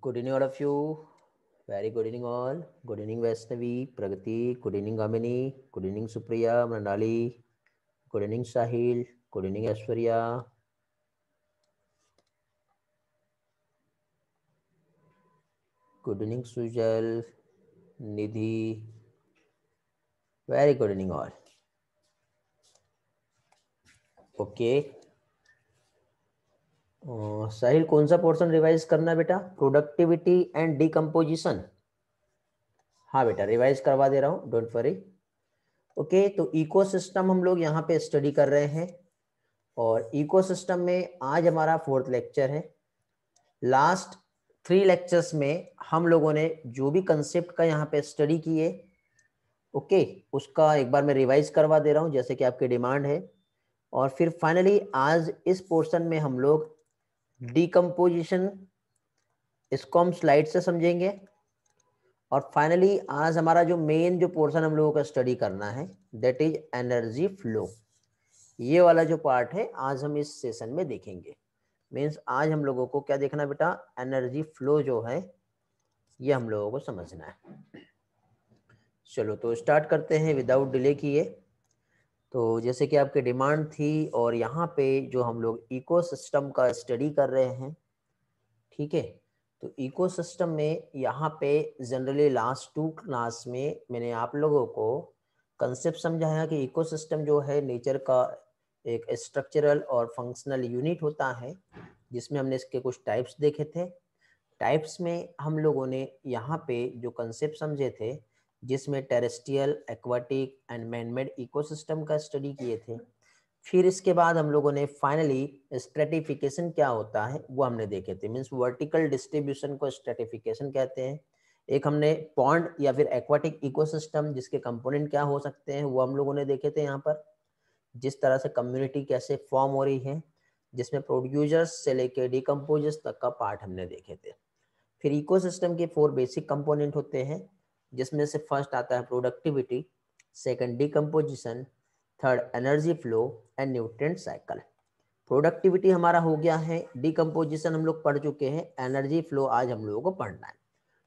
good evening all of you very good evening all good evening vaishnavi pragati good evening gamini good evening supriya manali good evening sahil good evening aishwarya good evening sujal nidhi very good evening all okay साहिल कौन सा portion revise करना बेटा productivity and decomposition हाँ बेटा revise करवा दे रहा हूँ डोंट वरी ओके तो इकोसिस्टम हम लोग यहाँ पे स्टडी कर रहे हैं और इकोसिस्टम में आज हमारा फोर्थ लेक्चर है लास्ट थ्री लेक्चर्स में हम लोगों ने जो भी कंसेप्ट का यहाँ पे स्टडी किए ओके उसका एक बार मैं रिवाइज करवा दे रहा हूँ जैसे कि आपकी डिमांड है और फिर फाइनली आज इस पोर्शन में हम लोग डीकम्पोजिशन इसको हम स्लाइड से समझेंगे और फाइनली आज हमारा जो मेन जो पोर्शन हम लोगों का स्टडी करना है दैट इज एनर्जी फ्लो ये वाला जो पार्ट है आज हम इस सेशन में देखेंगे मीन्स आज हम लोगों को क्या देखना बेटा एनर्जी फ्लो जो है ये हम लोगों को समझना है चलो तो स्टार्ट करते हैं विदाउट डिले किए तो जैसे कि आपकी डिमांड थी और यहाँ पे जो हम लोग इकोसिस्टम का स्टडी कर रहे हैं ठीक है तो इकोसिस्टम में यहाँ पे जनरली लास्ट टू क्लास में मैंने आप लोगों को कंसेप्ट समझाया कि इकोसिस्टम जो है नेचर का एक स्ट्रक्चरल और फंक्शनल यूनिट होता है जिसमें हमने इसके कुछ टाइप्स देखे थे टाइप्स में हम लोगों ने यहाँ पे जो कंसेप्ट समझे थे जिसमें terrestrial aquatic and manmade ecosystem का स्टडी किए थे फिर इसके बाद हम लोगों ने फाइनली स्ट्रेटिफिकेशन क्या होता है वो हमने देखे थे मीन्स वर्टिकल डिस्ट्रीब्यूशन को स्ट्रेटिफिकेशन कहते हैं एक हमने पॉन्ड या फिर एक्वाटिक इकोसिस्टम जिसके कंपोनेंट क्या हो सकते हैं वो हम लोगों ने देखे थे यहाँ पर जिस तरह से कम्युनिटी कैसे फॉर्म हो रही है जिसमें प्रोड्यूजर्स से लेके डिकम्पोजर्स तक का पार्ट हमने देखे थे फिर इकोसिस्टम के फोर बेसिक कंपोनेंट होते हैं जिसमें से फर्स्ट आता है productivity second decomposition third energy flow and nutrient cycle productivity हमारा हो गया है डिकम्पोजिशन हम लोग पढ़ चुके हैं एनर्जी फ्लो आज हम लोगों को पढ़ना है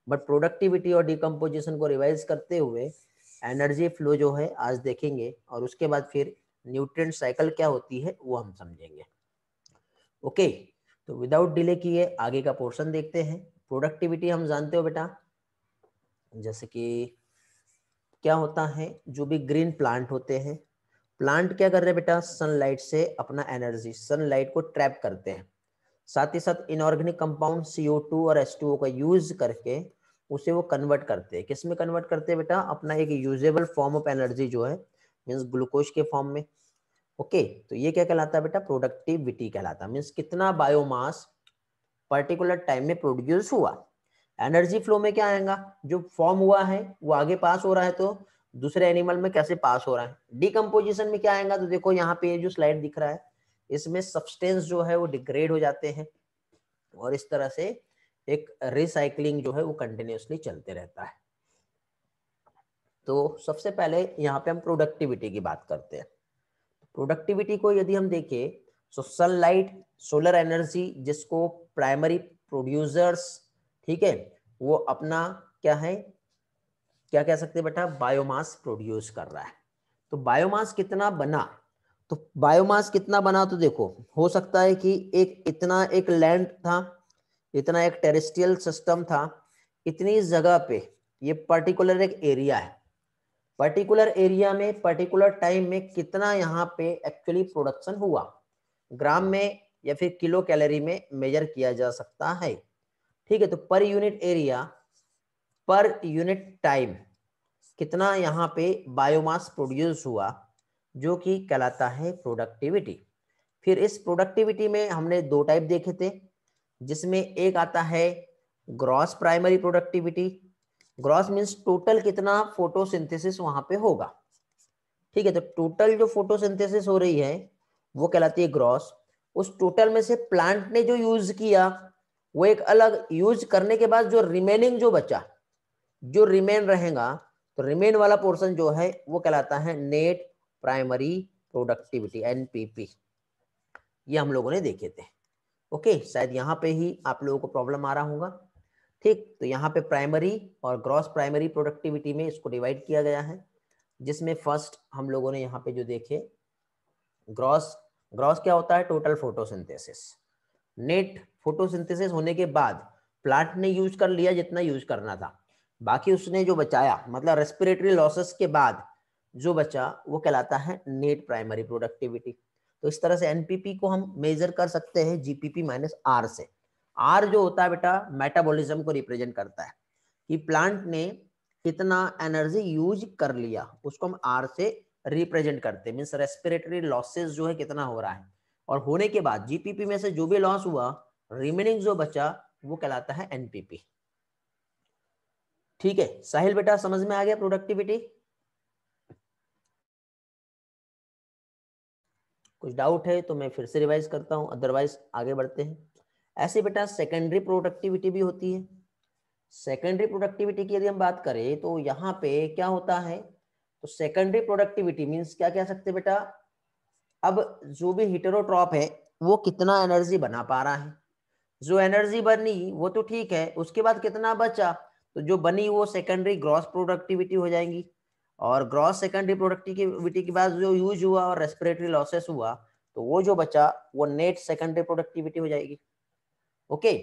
बट प्रोडक्टिविटी और डिकम्पोजिशन को रिवाइज करते हुए एनर्जी फ्लो जो है आज देखेंगे और उसके बाद फिर न्यूट्रेंट साइकिल क्या होती है वो हम समझेंगे ओके okay, तो विदाउट डिले किए आगे का पोर्शन देखते हैं प्रोडक्टिविटी हम जानते हो बेटा जैसे कि क्या होता है जो भी ग्रीन प्लांट होते हैं प्लांट क्या कर रहे हैं बेटा सनलाइट से अपना एनर्जी सनलाइट को ट्रैप करते हैं साथ ही साथ इनऑर्गेनिक कंपाउंड सीओ टू और एस टू का यूज करके उसे वो कन्वर्ट करते हैं किसमें कन्वर्ट करते हैं बेटा अपना एक यूजेबल फॉर्म ऑफ एनर्जी जो है मीन्स ग्लूकोज के फॉर्म में ओके okay, तो ये क्या कहलाता है बेटा प्रोडक्टिविटी कहलाता है मीन्स कितना बायोमास पर्टिकुलर टाइम में प्रोड्यूस हुआ एनर्जी फ्लो में क्या आएगा जो फॉर्म हुआ है वो आगे पास हो रहा है तो दूसरे एनिमल में कैसे पास हो रहा है डिकम्पोजिशन में क्या आएगा तो देखो यहाँ पे जो स्लाइड दिख रहा है इसमें सब्सटेंस जो है वो डिग्रेड हो जाते हैं और इस तरह से एक रिसाइकलिंग जो है वो कंटिन्यूसली चलते रहता है तो सबसे पहले यहाँ पे हम प्रोडक्टिविटी की बात करते हैं प्रोडक्टिविटी को यदि हम देखें तो सनलाइट सोलर एनर्जी जिसको प्राइमरी प्रोड्यूसर्स ठीक है वो अपना क्या है क्या कह सकते बेटा बायोमास प्रोड्यूस कर रहा है तो बायोमास कितना बना तो बायोमास कितना बना तो देखो हो सकता है कि एक इतना एक लैंड था इतना एक टेरिस्ट्रियल सिस्टम था इतनी जगह पे ये पर्टिकुलर एक एरिया है पर्टिकुलर एरिया में पर्टिकुलर टाइम में कितना यहाँ पे एक्चुअली प्रोडक्शन हुआ ग्राम में या फिर किलो कैलोरी में मेजर किया जा सकता है ठीक है तो per unit area per unit time कितना यहाँ पे बायोमास प्रोड्यूस हुआ जो कि कहलाता है प्रोडक्टिविटी फिर इस प्रोडक्टिविटी में हमने दो टाइप देखे थे जिसमें एक आता है gross primary productivity gross means total कितना फोटोसिंथेसिस वहां पे होगा ठीक है तो टोटल जो फोटोसिंथेसिस हो रही है वो कहलाती है ग्रॉस उस टोटल में से प्लांट ने जो यूज किया वो एक अलग यूज करने के बाद जो रिमेनिंग जो बचा जो रिमेन रहेगा तो रिमेन वाला पोर्शन जो है वो कहलाता है नेट प्राइमरी प्रोडक्टिविटी एनपीपी ये हम लोगों ने देखे थे ओके शायद यहाँ पे ही आप लोगों को प्रॉब्लम आ रहा होगा ठीक तो यहाँ पे प्राइमरी और ग्रॉस प्राइमरी प्रोडक्टिविटी में इसको डिवाइड किया गया है जिसमें फर्स्ट हम लोगों ने यहाँ पे जो देखे ग्रॉस ग्रॉस क्या होता है टोटल फोटोसिंथेसिस नेट फोटोसिंथेसिस होने के बाद प्लांट ने यूज कर लिया जितना यूज करना था बाकी उसने जो बचाया मतलब रेस्पिरेटरी लॉसेस के बाद जो बचा वो कहलाता है नेट प्राइमरी प्रोडक्टिविटी तो इस तरह से एनपीपी को हम मेजर कर सकते हैं जीपीपी माइनस आर से आर जो होता है बेटा मेटाबॉलिज्म को रिप्रेजेंट करता है कि प्लांट ने कितना एनर्जी यूज कर लिया उसको हम आर से रिप्रेजेंट करते हैं मीन्स रेस्पिरेटरी लॉसेस जो है कितना हो रहा है और होने के बाद जीपीपी में से जो भी लॉस हुआ रिमेनिंग जो बचा वो कहलाता है एनपीपी ठीक है साहिल बेटा समझ में आ गया प्रोडक्टिविटी कुछ डाउट है तो मैं फिर से रिवाइज करता हूं अदरवाइज आगे बढ़ते हैं ऐसे बेटा सेकेंडरी प्रोडक्टिविटी भी होती है सेकेंडरी प्रोडक्टिविटी की यदि हम बात करें तो यहां पे क्या होता है तो सेकेंडरी प्रोडक्टिविटी मीन्स क्या कह सकते बेटा अब जो भी हिटरोट्रॉप है वो कितना एनर्जी बना पा रहा है जो एनर्जी बनी वो तो ठीक है उसके बाद कितना बचा तो जो बनी वो सेकेंडरी ग्रॉस प्रोडक्टिविटी हो जाएंगी और ग्रॉस सेकेंडरी प्रोडक्टिविटी के बाद जो यूज हुआ और रेस्पिरेटरी लॉसेस हुआ तो वो जो बचा वो नेट सेकेंडरी प्रोडक्टिविटी हो जाएगी ओके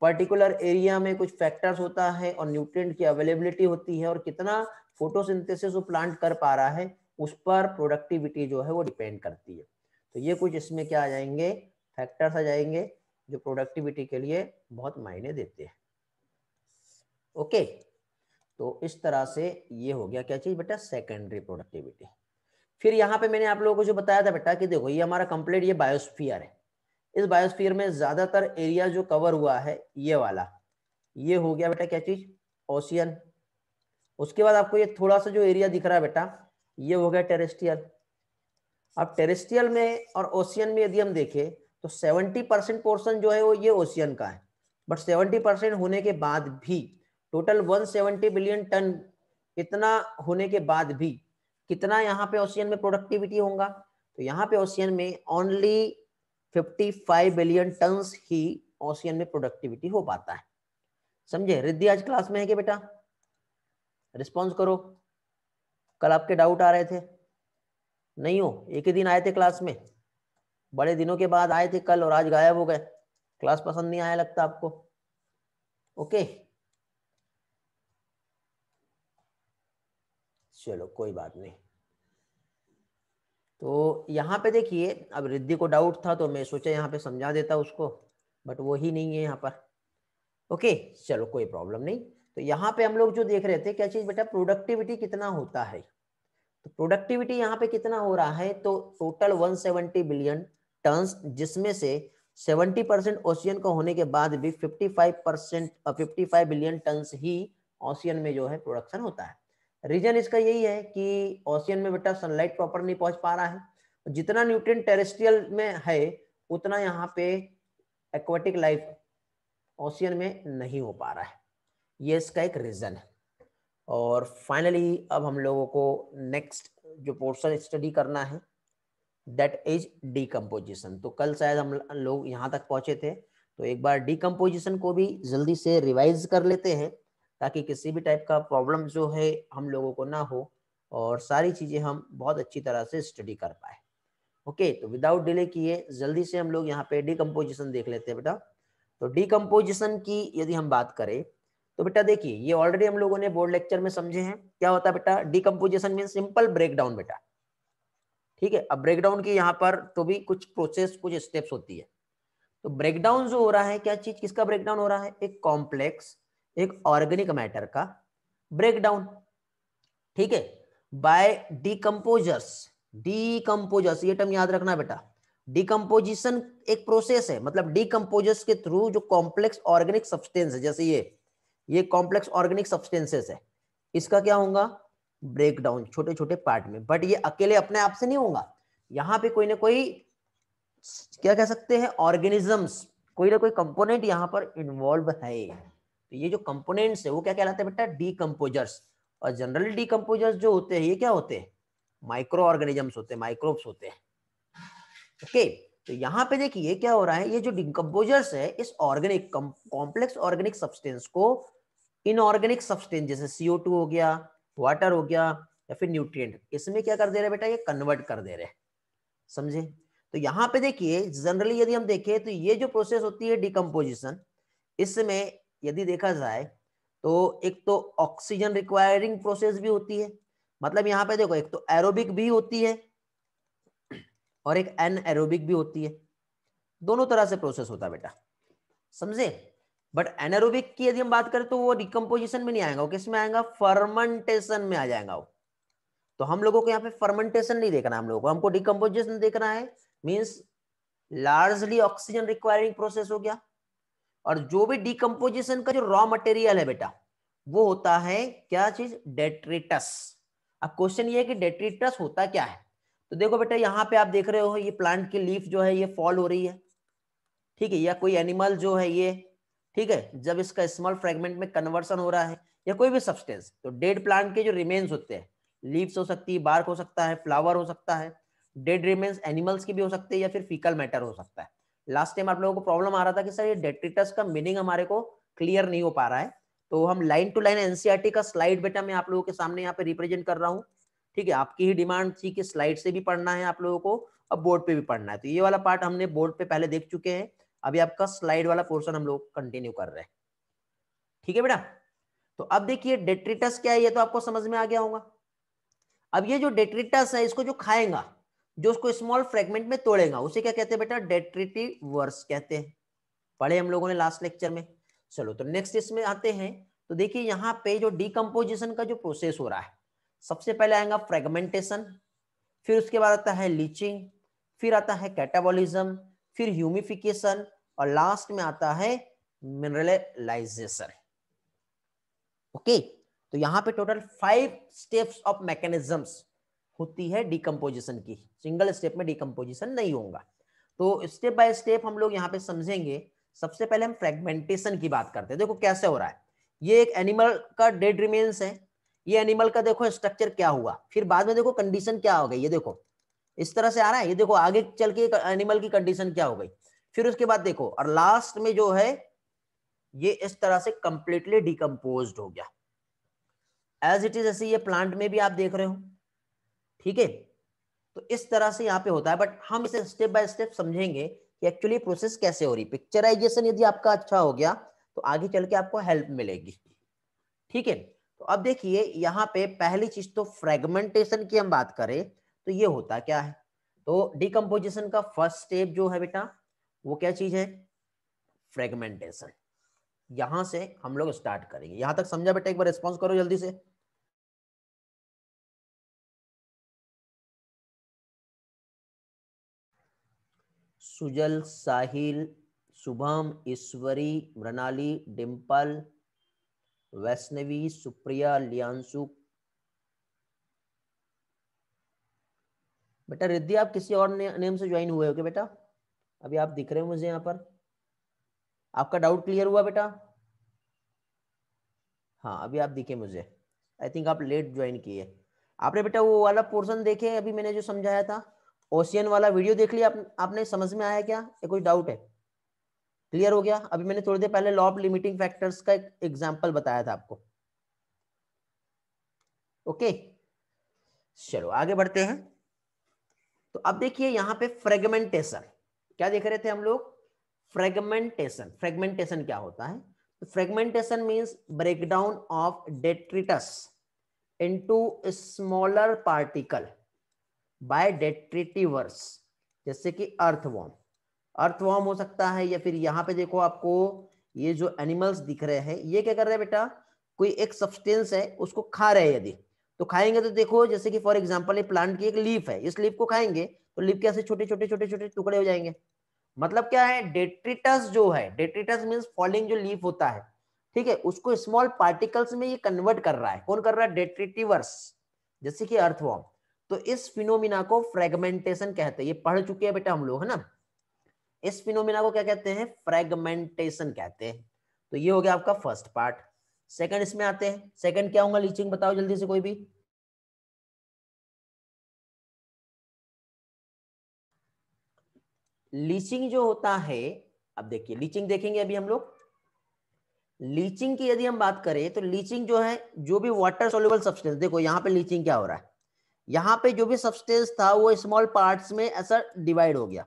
पर्टिकुलर एरिया में कुछ फैक्टर्स होता है और न्यूट्रिएंट की अवेलेबिलिटी होती है और कितना फोटोसिंथेसिस वो प्लांट कर पा रहा है उस पर प्रोडक्टिविटी जो है वो डिपेंड करती है तो ये कुछ इसमें क्या आ जाएंगे फैक्टर्स आ जाएंगे जो प्रोडक्टिविटी के लिए बहुत मायने देते हैं ओके तो इस तरह से ये हो गया क्या चीज बेटा सेकेंडरी प्रोडक्टिविटी फिर यहाँ पे मैंने आप लोगों को जो बताया था बेटा कि देखो ये हमारा कंप्लीट ये बायोस्फीयर है इस बायोस्फीयर में ज्यादातर एरिया जो कवर हुआ है ये वाला ये हो गया बेटा क्या चीज ओशियन उसके बाद आपको ये थोड़ा सा जो एरिया दिख रहा है बेटा ये हो गया टेरेस्टियल अब टेरेस्टियल में और ओशियन में यदि हम देखें तो 70 परसेंट पोर्सन जो है वो ये ओशियन का है बट 70 परसेंट होने के बाद भी टोटल 170 बिलियन टन इतना होने के बाद भी कितना यहाँ पे ओशियन में प्रोडक्टिविटी होगा तो यहाँ पे ओशियन में ओनली 55 बिलियन टन ही ओशियन में प्रोडक्टिविटी हो पाता है समझे रिद्धि आज क्लास में है क्या बेटा रिस्पॉन्स करो कल आपके डाउट आ रहे थे नहीं हो एक ही दिन आए थे क्लास में बड़े दिनों के बाद आए थे कल और आज गायब हो गए क्लास पसंद नहीं आया लगता आपको ओके चलो कोई बात नहीं तो यहाँ पे देखिए अब रिद्धि को डाउट था तो मैं सोचा यहाँ पे समझा देता उसको बट वो ही नहीं है यहाँ पर ओके चलो कोई प्रॉब्लम नहीं तो यहाँ पे हम लोग जो देख रहे थे क्या चीज बेटा प्रोडक्टिविटी कितना होता है तो प्रोडक्टिविटी यहाँ पे कितना हो रहा है तो टोटल 170 बिलियन टर्न्स जिसमें से 70 परसेंट ओशियन को होने के बाद भी 55 परसेंट फिफ्टी बिलियन टर्न्स ही ओशियन में जो है प्रोडक्शन होता है रीजन इसका यही है कि ओशियन में बेटा सनलाइट प्रॉपर नहीं पहुंच पा रहा है जितना न्यूट्रिएंट टेरेस्ट्रियल में है उतना यहाँ पे एक्वाटिक लाइफ ओशियन में नहीं हो पा रहा है ये इसका एक रीजन है और फाइनली अब हम लोगों को नेक्स्ट जो पोर्शन स्टडी करना है दैट इज डीकम्पोजिशन तो कल शायद हम लोग यहाँ तक पहुंचे थे तो एक बार डीकम्पोजिशन को भी जल्दी से रिवाइज कर लेते हैं ताकि किसी भी टाइप का प्रॉब्लम जो है हम लोगों को ना हो और सारी चीज़ें हम बहुत अच्छी तरह से स्टडी कर पाए ओके तो विदाउट डिले किए जल्दी से हम लोग यहाँ पे डिकम्पोजिशन देख लेते हैं बेटा तो डिकम्पोजिशन की यदि हम बात करें तो बेटा देखिए ये ऑलरेडी हम लोगों ने बोर्ड लेक्चर में समझे हैं क्या होता है बेटा डीकम्पोजिशन मीन सिंपल ब्रेकडाउन बेटा ठीक है अब ब्रेकडाउन की यहाँ पर तो भी कुछ प्रोसेस कुछ स्टेप्स होती है तो ब्रेकडाउन जो हो रहा है क्या चीज किसका ब्रेकडाउन हो रहा है एक कॉम्प्लेक्स एक ऑर्गेनिक मैटर का ब्रेकडाउन ठीक है बाय डीकम्पोजर्स डीकम्पोजर्स ये टर्म याद रखना बेटा डीकम्पोजिशन एक प्रोसेस है मतलब डीकम्पोजर्स के थ्रू जो कॉम्प्लेक्स ऑर्गेनिक सब्सटेंस है जैसे ये ये कॉम्प्लेक्स ऑर्गेनिक सब्सटेंसेस है इसका क्या होगा ब्रेक डाउन छोटे छोटे पार्ट में बट ये अकेले अपने आप से नहीं होगा यहाँ पे कोई ना कोई क्या कह सकते हैं ऑर्गेनिजम्स कोई ना कोई कंपोनेंट यहाँ पर इन्वॉल्व है तो ये जो कंपोनेंट्स है वो क्या कहलाते हैं बेटा डीकम्पोजर्स और जनरली डीकम्पोजर्स जो होते हैं ये क्या होते हैं माइक्रो ऑर्गेनिजम्स होते हैं माइक्रोब्स होते हैं ओके तो यहाँ पे देखिए क्या हो रहा है ये जो डिकम्पोजर्स है इस ऑर्गेनिक कॉम्प्लेक्स ऑर्गेनिक सब्सटेंस को इनऑर्गेनिक सब्सटेंस जैसे सीओ हो गया वाटर हो गया या फिर न्यूट्रिएंट इसमें क्या कर दे रहे बेटा ये कन्वर्ट कर दे रहे समझे तो यहाँ पे देखिए जनरली यदि हम देखें तो ये जो प्रोसेस होती है डिकम्पोजिशन इसमें यदि देखा जाए तो एक तो ऑक्सीजन रिक्वायरिंग प्रोसेस भी होती है मतलब यहाँ पे देखो एक तो एरोबिक भी होती है और एक एन एरोबिक भी होती है दोनों तरह से प्रोसेस होता है बेटा समझे बट एनरोबिक की यदि हम बात करें तो वो रिकम्पोजिशन में नहीं आएगा वो किसमें आएगा फर्मेंटेशन में आ जाएगा वो तो हम लोगों को यहाँ पे फर्मेंटेशन नहीं देखना हम लोगों को हमको डिकम्पोजिशन देखना है means largely oxygen requiring process हो गया और जो भी डिकम्पोजिशन का जो रॉ मटेरियल है बेटा वो होता है क्या चीज डेट्रिटस अब क्वेश्चन ये है कि डेट्रिटस होता क्या है तो देखो बेटा यहाँ पे आप देख रहे हो ये प्लांट की लीफ जो है ये फॉल हो रही है ठीक है या कोई एनिमल जो है ये ठीक है जब इसका स्मॉल फ्रेगमेंट में कन्वर्सन हो रहा है या कोई भी सब्सटेंस तो डेड प्लांट के जो रिमेन्स होते हैं लीव्स हो सकती है बार्क हो सकता है फ्लावर हो सकता है डेड रिमेन्स एनिमल्स की भी हो सकते हैं या फिर फीकल मैटर हो सकता है लास्ट टाइम आप लोगों को प्रॉब्लम आ रहा था कि सर ये डेट्रिटस का मीनिंग हमारे को क्लियर नहीं हो पा रहा है तो हम लाइन टू लाइन एनसीआरटी का स्लाइड बेटा मैं आप लोगों के सामने यहाँ पे रिप्रेजेंट कर रहा हूँ ठीक है आपकी ही डिमांड थी कि स्लाइड से भी पढ़ना है आप लोगों को अब बोर्ड पे भी पढ़ना है तो ये वाला पार्ट हमने बोर्ड पे पहले देख चुके हैं अभी आपका स्लाइड वाला पोर्शन हम लोग कंटिन्यू कर रहे हैं ठीक है बेटा तो अब देखिए डेट्रिटस क्या है ये तो आपको समझ में आ गया होगा अब ये जो डेट्रिटस है इसको जो खाएगा जो उसको स्मॉल फ्रेगमेंट में तोड़ेगा उसे क्या कहते हैं बेटा वर्स कहते हैं पढ़े हम लोगों ने लास्ट लेक्चर में चलो तो नेक्स्ट इसमें आते हैं तो देखिए यहाँ पे जो डिकम्पोजिशन का जो प्रोसेस हो रहा है सबसे पहले आएगा फ्रेगमेंटेशन फिर उसके बाद आता है लीचिंग फिर आता है कैटाबॉलिज्म फिर ह्यूमिफिकेशन और लास्ट में आता है मिनरलाइजेशन ओके तो यहां पे total five steps of mechanisms होती है डिकम्पोजिशन की सिंगल स्टेप में डिकम्पोजिशन नहीं होगा तो स्टेप बाय स्टेप हम लोग यहाँ पे समझेंगे सबसे पहले हम फ्रेगमेंटेशन की बात करते हैं देखो कैसे हो रहा है ये एक एनिमल का डेड रिमेन्स है ये एनिमल का देखो स्ट्रक्चर क्या हुआ फिर बाद में देखो कंडीशन क्या हो गई ये देखो इस तरह से आ रहा है ये देखो आगे चल के एनिमल की कंडीशन क्या हो गई फिर उसके बाद देखो और लास्ट में जो है ये इस तरह से कंप्लीटली डिकम्पोज हो गया एज इट इज ऐसे ये प्लांट में भी आप देख रहे हो ठीक है तो इस तरह से यहाँ पे होता है बट हम इसे स्टेप बाय स्टेप समझेंगे कि एक्चुअली प्रोसेस कैसे हो रही पिक्चराइजेशन यदि आपका अच्छा हो गया तो आगे चल के आपको हेल्प मिलेगी ठीक है तो अब देखिए यहाँ पे पहली चीज तो फ्रेगमेंटेशन की हम बात करें तो ये होता क्या है तो डिकम्पोजिशन का फर्स्ट स्टेप जो है बेटा वो क्या चीज है फ्रेगमेंटेशन यहां से हम लोग स्टार्ट करेंगे यहां तक समझा बेटा एक बार रिस्पॉन्स करो जल्दी से सुजल साहिल शुभम ईश्वरी मृणाली डिम्पल वैष्णवी सुप्रिया लियांशु बेटा रिद्धि आप किसी और ने, नेम से ज्वाइन हुए हो क्या बेटा अभी आप दिख रहे हो मुझे यहाँ पर आपका डाउट क्लियर हुआ बेटा हाँ अभी आप दिखे मुझे आई थिंक आप लेट ज्वाइन किए आपने बेटा वो वाला पोर्सन देखे अभी मैंने जो समझाया था ओशियन वाला वीडियो देख लिया आप, आपने समझ में आया क्या ये कोई डाउट है क्लियर हो गया अभी मैंने थोड़ी देर पहले लॉ ऑफ लिमिटिंग फैक्टर्स का एक एग्जाम्पल बताया था आपको ओके चलो आगे बढ़ते हैं तो अब देखिए यहां पे फ्रेगमेंटेशन क्या देख रहे थे हम लोग फ्रेगमेंटेशन फ्रेगमेंटेशन क्या होता है तो fragmentation means breakdown of detritus into smaller particle by detritivores जैसे कि अर्थवॉर्म अर्थवॉर्म हो सकता है या फिर यहां पे देखो आपको ये जो एनिमल्स दिख रहे हैं ये क्या कर रहे हैं बेटा कोई एक सब्सटेंस है उसको खा रहे हैं यदि तो खाएंगे तो देखो जैसे कि फॉर एग्जाम्पल ये प्लांट की एक लीफ है इस लीफ को खाएंगे तो लीफ के ऐसे छोटे छोटे छोटे छोटे टुकड़े हो जाएंगे मतलब क्या है डेट्रिटस जो है डेट्रिटस मीन फॉलिंग जो लीफ होता है ठीक है उसको स्मॉल पार्टिकल्स में ये कन्वर्ट कर रहा है कौन कर रहा है डेट्रिटिवर्स जैसे कि अर्थवॉर्म तो इस फिनोमिना को फ्रेगमेंटेशन कहते हैं ये पढ़ चुके हैं बेटा हम लोग है ना इस फिनोमिना को क्या कहते हैं फ्रेगमेंटेशन कहते हैं तो ये हो गया आपका फर्स्ट पार्ट सेकंड इसमें आते हैं सेकंड क्या होगा लीचिंग बताओ जल्दी से कोई भी लीचिंग जो होता है अब देखिए लीचिंग देखेंगे अभी हम लोग लीचिंग की यदि हम बात करें तो लीचिंग जो है जो भी वाटर सोल्यूबल सब्सटेंस देखो यहाँ पे लीचिंग क्या हो रहा है यहाँ पे जो भी सब्सटेंस था वो स्मॉल पार्ट्स में ऐसा डिवाइड हो गया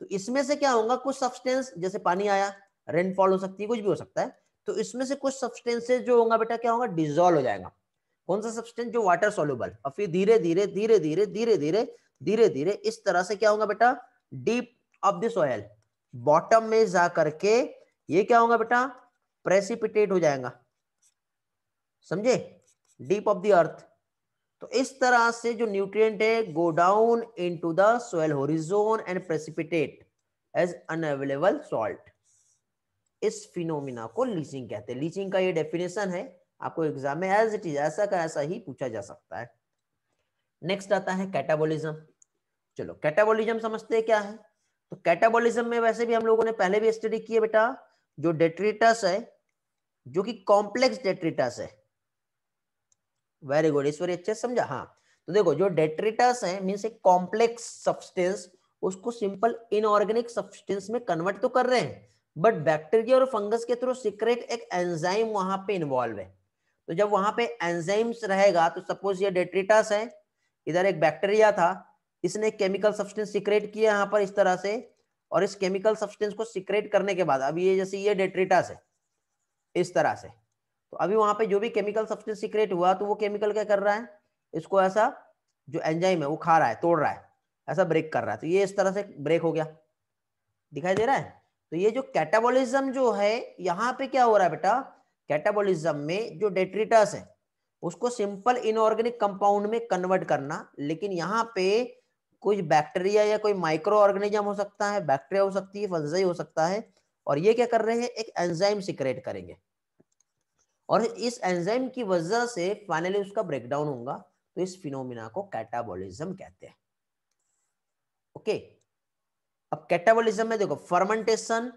तो इसमें से क्या होगा कुछ सब्सटेंस जैसे पानी आया रेनफॉल हो सकती है कुछ भी हो सकता है तो इसमें से कुछ सब्सटेंसेज जो होगा बेटा क्या होगा डिजोल्व हो जाएगा कौन सा सब्सटेंस जो वाटर सोल्यूबल और फिर धीरे धीरे धीरे धीरे धीरे धीरे धीरे धीरे इस तरह से क्या होगा बेटा deep of this oil bottom में जा करके ये क्या होगा बेटा प्रेसिपिटेट हो जाएगा समझे डीप ऑफ द अर्थ तो इस तरह से जो न्यूट्रिएंट है go down into the soil horizon and precipitate as unavailable salt इस फिनोमिना को लीचिंग कहते हैं लीचिंग का ये डेफिनेशन है आपको एग्जाम में एज इट इज ऐसा का ऐसा ही पूछा जा सकता है नेक्स्ट आता है कैटाबोलिज्म चलो कैटाबोलिज्म समझते हैं क्या है तो कैटाबोलिज्म में वैसे भी हम लोगों ने पहले भी स्टडी किए बेटा जो डेट्रिटस है जो कि कॉम्प्लेक्स डेट्रिटस है वेरी गुड ईश्वरी अच्छे समझा हाँ तो देखो जो डेट्रिटस है मीन्स एक कॉम्प्लेक्स सब्सटेंस उसको सिंपल इनऑर्गेनिक सब्सटेंस में कन्वर्ट तो कर रहे हैं बट बैक्टीरिया और फंगस के थ्रू सिक्रेट एक एंजाइम वहां पे इन्वॉल्व है तो जब वहां पे एंजाइम्स रहेगा तो सपोज ये डेट्रिटास है इधर एक बैक्टीरिया था इसने केमिकल सब्सटेंस सीक्रेट किया यहाँ पर इस तरह से और इस केमिकल सब्सटेंस को सिक्रेट करने के बाद अभी ये जैसे ये डेट्रिटास है इस तरह से तो अभी वहां पे जो भी केमिकल सब्सटेंस सिक्रेट हुआ तो वो केमिकल क्या कर रहा है इसको ऐसा जो एंजाइम है वो खा रहा है तोड़ रहा है ऐसा ब्रेक कर रहा है तो ये इस तरह से ब्रेक हो गया दिखाई दे रहा है तो ये जो कैटाबॉलिज्म जो है यहाँ पे क्या हो रहा है बेटा कैटाबॉलिज्म में जो डेट्रिटस है उसको सिंपल इनऑर्गेनिक कंपाउंड में कन्वर्ट करना लेकिन यहाँ पे कुछ बैक्टीरिया या कोई माइक्रो ऑर्गेनिज्म हो सकता है बैक्टीरिया हो सकती है फंजाई हो सकता है और ये क्या कर रहे हैं एक एंजाइम सिक्रेट करेंगे और इस एंजाइम की वजह से फाइनली उसका ब्रेकडाउन होगा तो इस फिनोमिना को कैटाबॉलिज्म कहते हैं ओके okay. अब कैटाबोलिज्म में देखो फर्मेंटेशन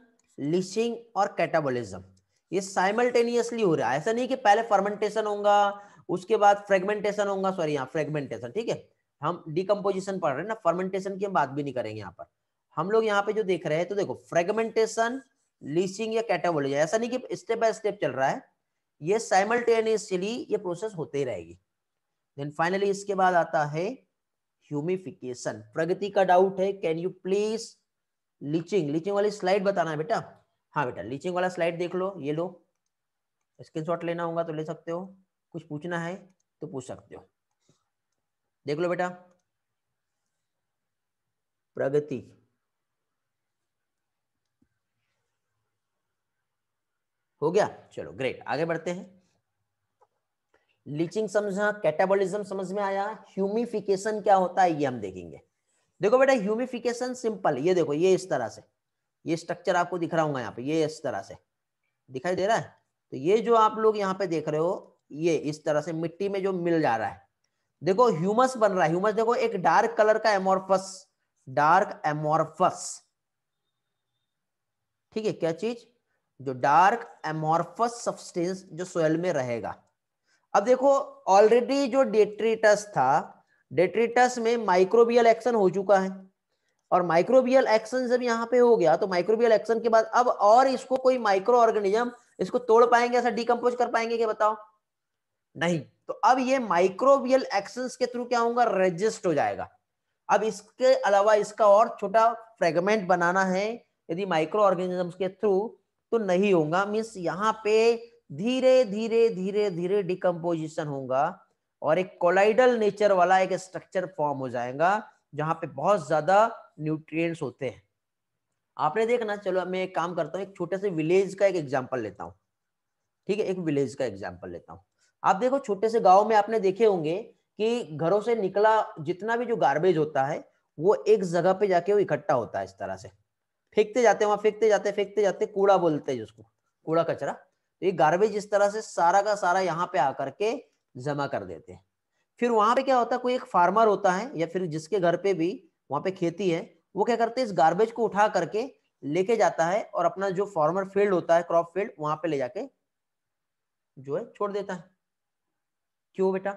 लिचिंग और कैटाबोलिज्म ये साइमल्टेनियसली हो रहा है ऐसा नहीं कि पहले फर्मेंटेशन होगा उसके बाद फ्रेगमेंटेशन होगा सॉरी यहाँ फ्रेगमेंटेशन ठीक है हम डिकम्पोजिशन पढ़ रहे हैं ना फर्मेंटेशन की हम बात भी नहीं करेंगे यहाँ पर हम लोग यहाँ पे जो देख रहे हैं तो देखो फ्रेगमेंटेशन लीचिंग या कैटाबोलिज्म ऐसा नहीं कि स्टेप बाय स्टेप चल रहा है ये साइमल्टेनियसली ये प्रोसेस होते ही रहेगी देन फाइनली इसके बाद आता है ह्यूमिफिकेशन प्रगति का डाउट है can you please leaching leaching वाली स्लाइड बताना है बेटा हाँ बेटा लीचिंग वाला स्लाइड देख लो ये लो स्क्रीनशॉट लेना होगा तो ले सकते हो कुछ पूछना है तो पूछ सकते हो देख लो बेटा प्रगति हो गया चलो ग्रेट आगे बढ़ते हैं लीचिंग समझा कैटाबॉलिज्म समझ में आया ह्यूमिफिकेशन क्या होता है ये हम देखेंगे देखो बेटा ह्यूमिफिकेशन सिंपल ये देखो ये इस तरह से ये स्ट्रक्चर आपको दिख रहा होगा यहाँ पे ये इस तरह से दिखाई दे रहा है तो ये जो आप लोग यहाँ पे देख रहे हो ये इस तरह से मिट्टी में जो मिल जा रहा है देखो ह्यूमस बन रहा है ह्यूमस देखो एक डार्क कलर का एमोरफस डार्क एमोरफस ठीक है क्या चीज जो डार्क एमोरफस सब्सटेंस जो सोयल में रहेगा अब देखो ऑलरेडी जो डेट्रीटस था डेट्रिटस में माइक्रोबियल एक्शन हो चुका है और माइक्रोबियल एक्शन जब यहाँ पे हो गया तो माइक्रोबियल एक्शन के बाद अब और इसको कोई माइक्रो ऑर्गेनिज्म इसको तोड़ पाएंगे ऐसा डिकम्पोज कर पाएंगे क्या बताओ नहीं तो अब ये माइक्रोबियल एक्शन के थ्रू क्या होगा रजिस्ट हो जाएगा अब इसके अलावा इसका और छोटा फ्रेगमेंट बनाना है यदि माइक्रो ऑर्गेनिज्म के थ्रू तो नहीं होगा मीन्स यहाँ पे धीरे धीरे धीरे धीरे डिकम्पोजिशन होगा और एक कोलाइडल नेचर वाला एक स्ट्रक्चर फॉर्म हो जाएगा जहां पे बहुत ज्यादा न्यूट्रिएंट्स होते हैं आपने देखना चलो मैं एक काम करता हूँ एक छोटे से विलेज का एक एग्जाम्पल लेता हूँ ठीक है एक विलेज का एग्जाम्पल लेता हूँ आप देखो छोटे से गाँव में आपने देखे होंगे कि घरों से निकला जितना भी जो गार्बेज होता है वो एक जगह पे जाके वो इकट्ठा होता है इस तरह से फेंकते जाते हैं वहां फेंकते जाते फेंकते जाते कूड़ा बोलते हैं जिसको कूड़ा कचरा तो ये गार्बेज इस तरह से सारा का सारा यहाँ पे आकर के जमा कर देते हैं फिर वहां पे क्या होता है कोई एक फार्मर होता है या फिर जिसके घर पे भी वहां पे खेती है वो क्या करते हैं इस गार्बेज को उठा करके लेके जाता है और अपना जो फार्मर फील्ड होता है क्रॉप फील्ड वहां पे ले जाके जो है छोड़ देता है क्यों बेटा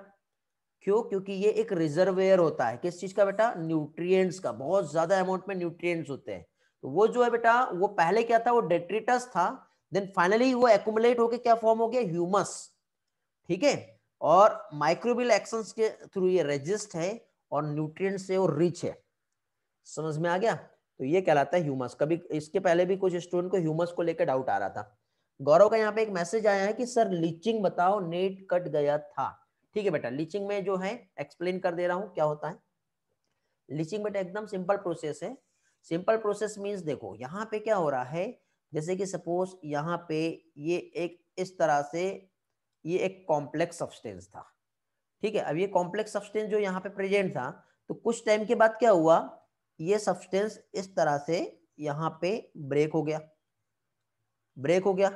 क्यों क्योंकि ये एक रिजर्वेयर होता है किस चीज का बेटा न्यूट्रिएंट्स का बहुत ज्यादा अमाउंट में न्यूट्रिएंट्स होते हैं तो वो जो है बेटा वो पहले क्या था वो डेट्रिटस था देन फाइनली वो एकट होके क्या फॉर्म हो गया ह्यूमस ठीक है और माइक्रोबियल एक्शन के थ्रू ये रेजिस्ट है और न्यूट्रिएंट से वो रिच है समझ में आ गया तो ये कहलाता है ह्यूमस कभी इसके पहले भी कुछ स्टूडेंट को ह्यूमस को लेकर डाउट आ रहा था गौरव का यहाँ पे एक मैसेज आया है कि सर लीचिंग बताओ नेट कट गया था ठीक है बेटा लीचिंग में जो है एक्सप्लेन कर दे रहा हूँ क्या होता है लीचिंग बेटा एकदम सिंपल प्रोसेस है सिंपल प्रोसेस मीन्स देखो यहाँ पे क्या हो रहा है जैसे कि सपोज यहाँ पे ये एक इस तरह से ये एक कॉम्प्लेक्स सब्सटेंस था ठीक है अब ये कॉम्प्लेक्स सब्सटेंस जो यहाँ पे प्रेजेंट था तो कुछ टाइम के बाद क्या हुआ ये सब्सटेंस इस तरह से यहाँ पे ब्रेक हो गया ब्रेक हो गया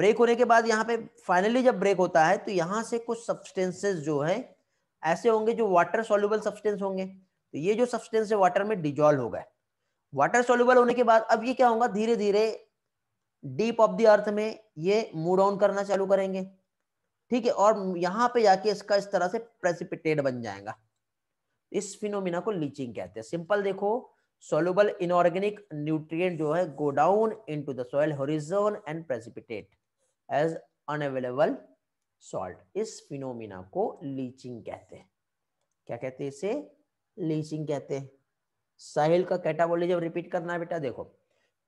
ब्रेक होने के बाद यहाँ पे फाइनली जब ब्रेक होता है तो यहाँ से कुछ सब्सटेंसेस जो है ऐसे होंगे जो वाटर सोल्यूबल सब्सटेंस होंगे तो ये जो सब्सटेंस है वाटर में डिजॉल्व हो गए वाटर सोल्यूबल होने के बाद अब ये क्या होगा धीरे धीरे डीप ऑफ द अर्थ में ये मूव ऑन करना चालू करेंगे ठीक है और यहां पे जाके इसका इस तरह से प्रेसिपिटेट बन जाएगा इस फिनोमिना को लीचिंग कहते हैं सिंपल देखो सोलबल इनऑर्गेनिक न्यूट्रिय जो है go down into the soil horizon and precipitate as unavailable salt इस फिनोमिना को लीचिंग कहते हैं क्या कहते हैं इसे लीचिंग कहते हैं साहिल का कैटाबोलिज्म रिपीट करना है बेटा देखो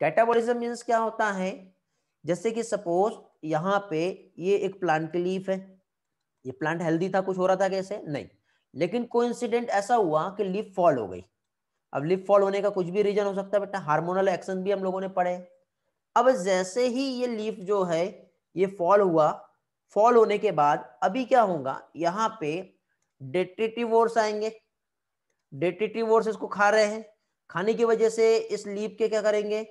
कैटाबोलिज्म मीन्स क्या होता है जैसे कि सपोज यहाँ पे ये एक प्लांट की लीफ है ये प्लांट हेल्दी था कुछ हो रहा था कैसे नहीं लेकिन इंसिडेंट ऐसा हुआ कि लीफ फॉल हो गई अब लीफ फॉल होने का कुछ भी रीजन हो सकता है बेटा हार्मोनल एक्शन भी हम लोगों ने पढ़े अब जैसे ही ये लीफ जो है ये फॉल हुआ फॉल होने के बाद अभी क्या होगा यहाँ पे डेटेटिव आएंगे डेटेटिव इसको खा रहे हैं खाने की वजह से इस लीप के क्या करेंगे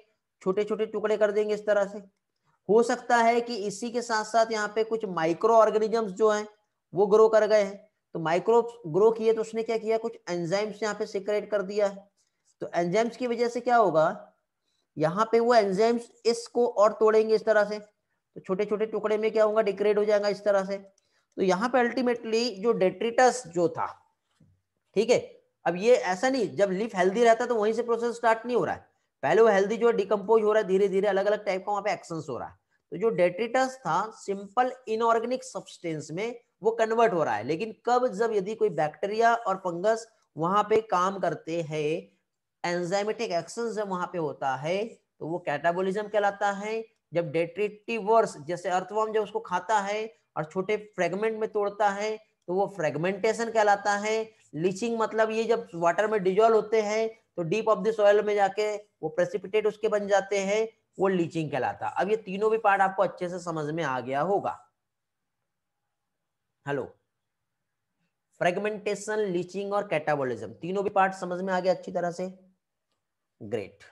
छोटे छोटे टुकड़े कर देंगे इस तरह से हो सकता है कि इसी के साथ साथ यहाँ पे कुछ माइक्रो ऑर्गेनिजम्स जो हैं वो ग्रो कर गए हैं तो माइक्रो ग्रो किए तो उसने क्या किया कुछ एंजाइम्स यहाँ पे सिक्रेट कर दिया है तो एंजाइम्स की वजह से क्या होगा यहाँ पे वो एंजाइम्स इसको और तोड़ेंगे इस तरह से तो छोटे छोटे टुकड़े में क्या होगा डिग्रेड हो जाएगा इस तरह से तो यहाँ पे अल्टीमेटली जो डेट्रिटस जो था ठीक है अब ये ऐसा नहीं जब लीफ हेल्दी रहता तो वहीं से प्रोसेस स्टार्ट नहीं हो रहा है पहले वो हेल्दी जो है डिकम्पोज हो रहा है धीरे धीरे अलग अलग टाइप का वहां पे एक्शन हो रहा है तो जो डेट्रिटस था सिंपल इनऑर्गेनिक सब्सटेंस में वो कन्वर्ट हो रहा है लेकिन कब जब यदि कोई बैक्टीरिया और फंगस वहां पे काम करते हैं एंजाइमेटिक एक्शन जब वहां पे होता है तो वो कैटाबोलिज्म कहलाता है जब डेट्रिटिवर्स जैसे अर्थवॉर्म जब उसको खाता है और छोटे फ्रेगमेंट में तोड़ता है तो वो फ्रेगमेंटेशन कहलाता है लीचिंग मतलब ये जब वाटर में डिजॉल होते हैं तो डीप ऑफ द में जाके वो प्रेसिपिटेट उसके बन जाते हैं वो लीचिंग कहलाता अब ये तीनों भी पार्ट आपको अच्छे से समझ में आ गया होगा हेलो फ्रेगमेंटेशन लीचिंग और कैटाबोलिज्म तीनों भी पार्ट समझ में आ गया अच्छी तरह से ग्रेट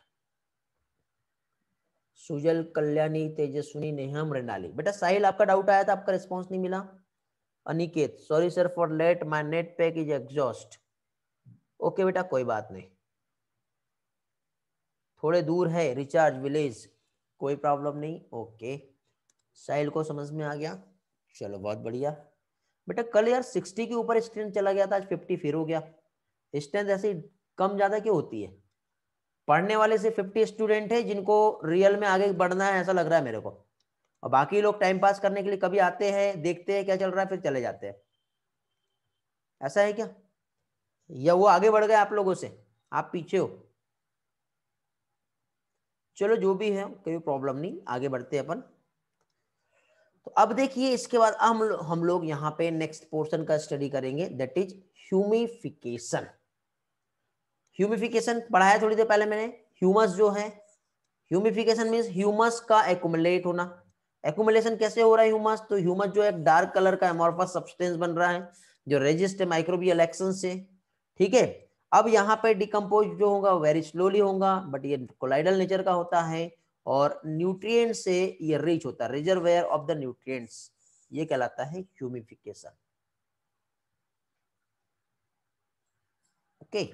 सुजल कल्याणी तेजस्वी नेहा मृणाली बेटा साहिल आपका डाउट आया था आपका रिस्पॉन्स नहीं मिला Aniket sorry sir for late my net pack is exhaust okay बेटा कोई बात नहीं थोड़े दूर है रिचार्ज विलेज कोई प्रॉब्लम नहीं ओके साहिल को समझ में आ गया चलो बहुत बढ़िया बेटा कल यार सिक्सटी के ऊपर स्ट्रेंथ चला गया था आज फिफ्टी फिर हो गया स्ट्रेंथ ऐसी कम ज़्यादा क्यों होती है पढ़ने वाले से फिफ्टी स्टूडेंट है जिनको रियल में आगे बढ़ना है ऐसा लग रहा है मेरे को और बाकी लोग टाइम पास करने के लिए कभी आते हैं देखते हैं क्या चल रहा है फिर चले जाते हैं ऐसा है क्या या वो आगे बढ़ गए आप लोगों से आप पीछे हो चलो जो भी है कोई प्रॉब्लम नहीं आगे बढ़ते अपन तो अब देखिए इसके बाद हम हम लोग यहाँ पे नेक्स्ट पोर्शन का स्टडी करेंगे दैट इज ह्यूमिफिकेशन ह्यूमिफिकेशन पढ़ाया थोड़ी देर पहले मैंने ह्यूमस जो है ह्यूमिफिकेशन मीन्स ह्यूमस का एकुमुलेट होना एकुमुलेशन कैसे हो रहा है ह्यूमस तो ह्यूमस जो एक डार्क कलर का एमोर्फस सब्सटेंस बन रहा है जो रेजिस्ट माइक्रोबियल एक्शन से ठीक है अब यहाँ पर डिकम्पोज जो होगा वेरी स्लोली होगा बट ये कोलाइडल नेचर का होता है और न्यूट्रिएंट से ये रिच होता है रिजर्वेयर ऑफ द न्यूट्रिएंट्स ये कहलाता है ह्यूमिफिकेशन ओके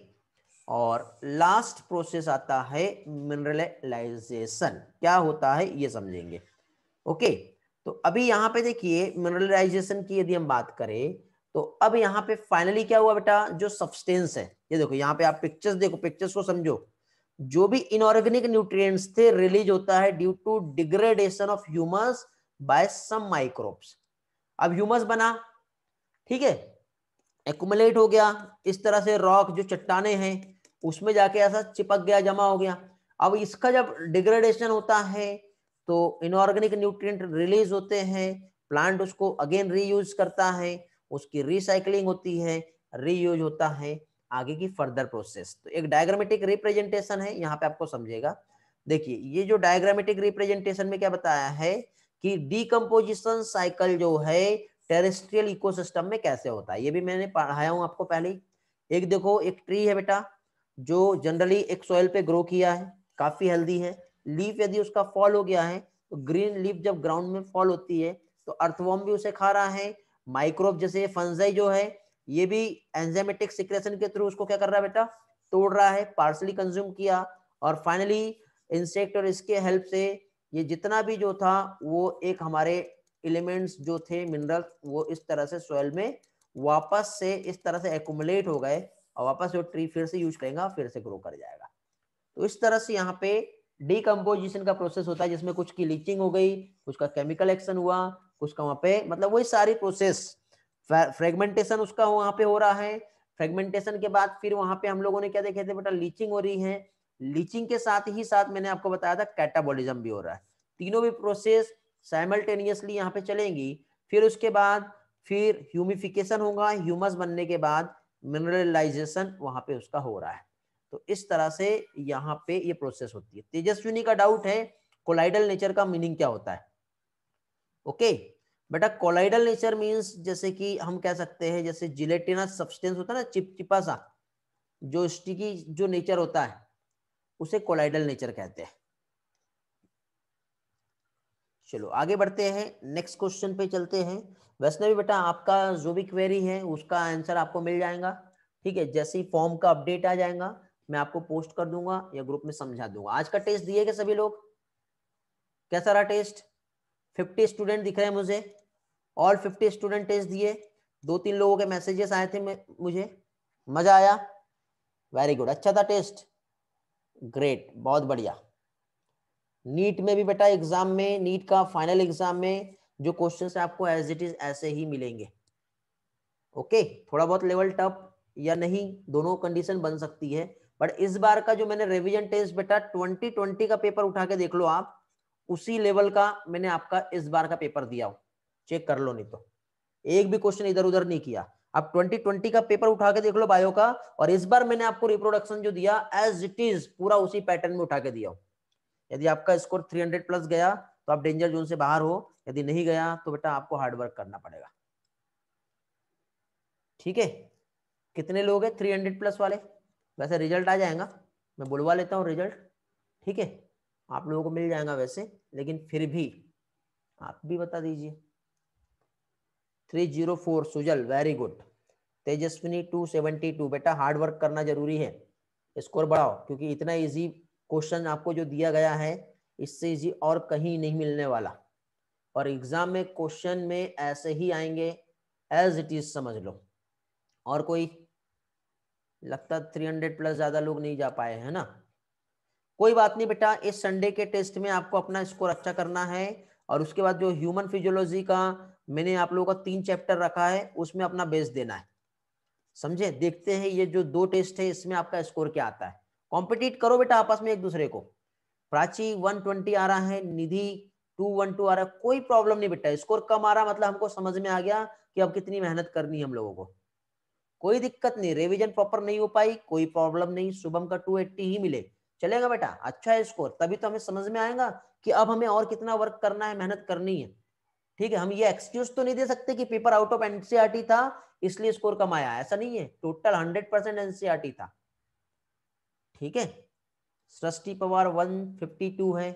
और लास्ट प्रोसेस आता है मिनरलाइजेशन क्या होता है ये समझेंगे ओके तो अभी यहां पे देखिए मिनरलाइजेशन की यदि हम बात करें तो अब यहाँ पे फाइनली क्या हुआ बेटा जो सब्सटेंस है ये देखो यहाँ पे आप पिक्चर्स देखो पिक्चर्स को समझो जो भी इनऑर्गेनिक न्यूट्रिएंट्स थे रिलीज होता है due to degradation of humus by some microbes अब ह्यूमस बना ठीक है एकुमुलेट हो गया इस तरह से रॉक जो चट्टाने हैं उसमें जाके ऐसा चिपक गया जमा हो गया अब इसका जब डिग्रेडेशन होता है तो इनऑर्गेनिक न्यूट्रिएंट रिलीज होते हैं प्लांट उसको अगेन रीयूज करता है उसकी रिसाइकलिंग होती है रीयूज होता है आगे की फर्दर प्रोसेस तो एक डायग्रामेटिक रिप्रेजेंटेशन है यहाँ पे आपको समझेगा देखिए ये जो डायग्रामेटिक रिप्रेजेंटेशन में क्या बताया है कि डीकम्पोजिशन साइकिल जो है टेरेस्ट्रियल इकोसिस्टम में कैसे होता है ये भी मैंने पढ़ाया हूँ आपको पहले एक देखो एक ट्री है बेटा जो जनरली एक सॉइल पे ग्रो किया है काफी हेल्दी है लीफ यदि उसका फॉल हो गया है तो ग्रीन लीफ जब ग्राउंड में फॉल होती है तो अर्थवॉर्म भी उसे खा रहा है माइक्रोब जैसे फंजाई जो है ये भी एंजाइमेटिक सिक्रेशन के थ्रू उसको क्या कर रहा है बेटा तोड़ रहा है पार्सली कंज्यूम किया और फाइनली इंसेक्ट और इसके हेल्प से ये जितना भी जो था वो एक हमारे एलिमेंट्स जो थे मिनरल्स वो इस तरह से सोयल में वापस से इस तरह से एकट हो गए और वापस जो ट्री फिर से यूज करेगा फिर से ग्रो कर जाएगा तो इस तरह से यहाँ पे डीकम्पोजिशन का प्रोसेस होता है जिसमें कुछ की लीचिंग हो गई कुछ का केमिकल एक्शन हुआ उसका वहां पे मतलब वही सारी प्रोसेस फ्रेगमेंटेशन उसका वहां पे हो रहा है फ्रेगमेंटेशन के बाद फिर वहां पे हम लोगों ने क्या देखे थे बेटा लीचिंग हो रही है लीचिंग के साथ ही साथ मैंने आपको बताया था कैटाबोलिज्म भी हो रहा है तीनों भी प्रोसेस साइमल्टेनियसली यहाँ पे चलेंगी फिर उसके बाद फिर ह्यूमिफिकेशन होगा ह्यूमस बनने के बाद मिनरलाइजेशन वहां पे उसका हो रहा है तो इस तरह से यहाँ पे ये यह प्रोसेस होती है तेजस्विनी का डाउट है कोलाइडल नेचर का मीनिंग क्या होता है ओके बेटा कोलाइडल नेचर मीन्स जैसे कि हम कह सकते हैं जैसे जिलेटिना सब्सटेंस होता है ना चिपचिपा सा जो स्टिकी जो नेचर होता है उसे कोलाइडल नेचर कहते हैं चलो आगे बढ़ते हैं नेक्स्ट क्वेश्चन पे चलते हैं वैष्णवी बेटा आपका जो भी क्वेरी है उसका आंसर आपको मिल जाएगा ठीक है जैसे ही फॉर्म का अपडेट आ जाएगा मैं आपको पोस्ट कर दूंगा या ग्रुप में समझा दूंगा आज का टेस्ट दिए सभी लोग कैसा रहा टेस्ट फिफ्टी स्टूडेंट दिख रहे हैं मुझे ऑल फिफ्टी स्टूडेंट टेस्ट दिए दो तीन लोगों के मैसेजेस आए थे मुझे मजा आया वेरी गुड अच्छा था टेस्ट ग्रेट बहुत बढ़िया नीट में भी बेटा एग्जाम में नीट का फाइनल एग्जाम में जो क्वेश्चन आपको एज इट इज ऐसे ही मिलेंगे ओके okay, थोड़ा बहुत लेवल टफ या नहीं दोनों कंडीशन बन सकती है बट इस बार का जो मैंने रिवीजन टेस्ट बेटा 2020 का पेपर उठा के देख लो आप उसी लेवल का मैंने आपका इस बार का पेपर दिया हो चेक कर लो नहीं तो एक भी क्वेश्चन इधर उधर नहीं किया आप 2020 का पेपर उठा के देख लो बायो का और इस बार मैंने आपको रिप्रोडक्शन जो दिया एज इट इज पूरा उसी पैटर्न में उठा के दिया हो यदि आपका स्कोर 300 प्लस गया तो आप डेंजर जोन से बाहर हो यदि नहीं गया तो बेटा आपको हार्डवर्क करना पड़ेगा ठीक है कितने लोग है थ्री प्लस वाले वैसे रिजल्ट आ जाएगा मैं बुलवा लेता हूँ रिजल्ट ठीक है आप लोगों को मिल जाएगा वैसे लेकिन फिर भी आप भी बता दीजिए three zero four Sujal very good Tejaswini two seventy two बेटा हार्ड वर्क करना जरूरी है स्कोर बढ़ाओ क्योंकि इतना इजी क्वेश्चन आपको जो दिया गया है इससे इजी और कहीं नहीं मिलने वाला और एग्जाम में क्वेश्चन में ऐसे ही आएंगे एज इट इज समझ लो और कोई लगता थ्री हंड्रेड प्लस ज्यादा लोग नहीं जा पाए है ना कोई बात नहीं बेटा इस संडे के टेस्ट में आपको अपना स्कोर अच्छा करना है और उसके बाद जो ह्यूमन फिजियोलॉजी का मैंने आप लोगों का तीन चैप्टर रखा है उसमें अपना बेस देना है समझे देखते हैं ये जो दो टेस्ट है इसमें आपका स्कोर क्या आता है कॉम्पिटिट करो बेटा आपस में एक दूसरे को प्राची 120 आ रहा है निधि 212 आ रहा है कोई प्रॉब्लम नहीं बेटा स्कोर कम आ रहा मतलब हमको समझ में आ गया कि अब कितनी मेहनत करनी है हम लोगों को कोई दिक्कत नहीं रिविजन प्रॉपर नहीं हो पाई कोई प्रॉब्लम नहीं शुभम का टू ही मिले चलेगा बेटा अच्छा है स्कोर तभी तो हमें समझ में आएगा कि अब हमें और कितना वर्क करना है मेहनत करनी है ठीक है हम ये एक्सक्यूज तो नहीं दे सकते कि पेपर आउट ऑफ एनसीआरटी था इसलिए स्कोर कम आया ऐसा नहीं है टोटल हंड्रेड परसेंट एनसीआरटी था ठीक है सृष्टि पवार 152 है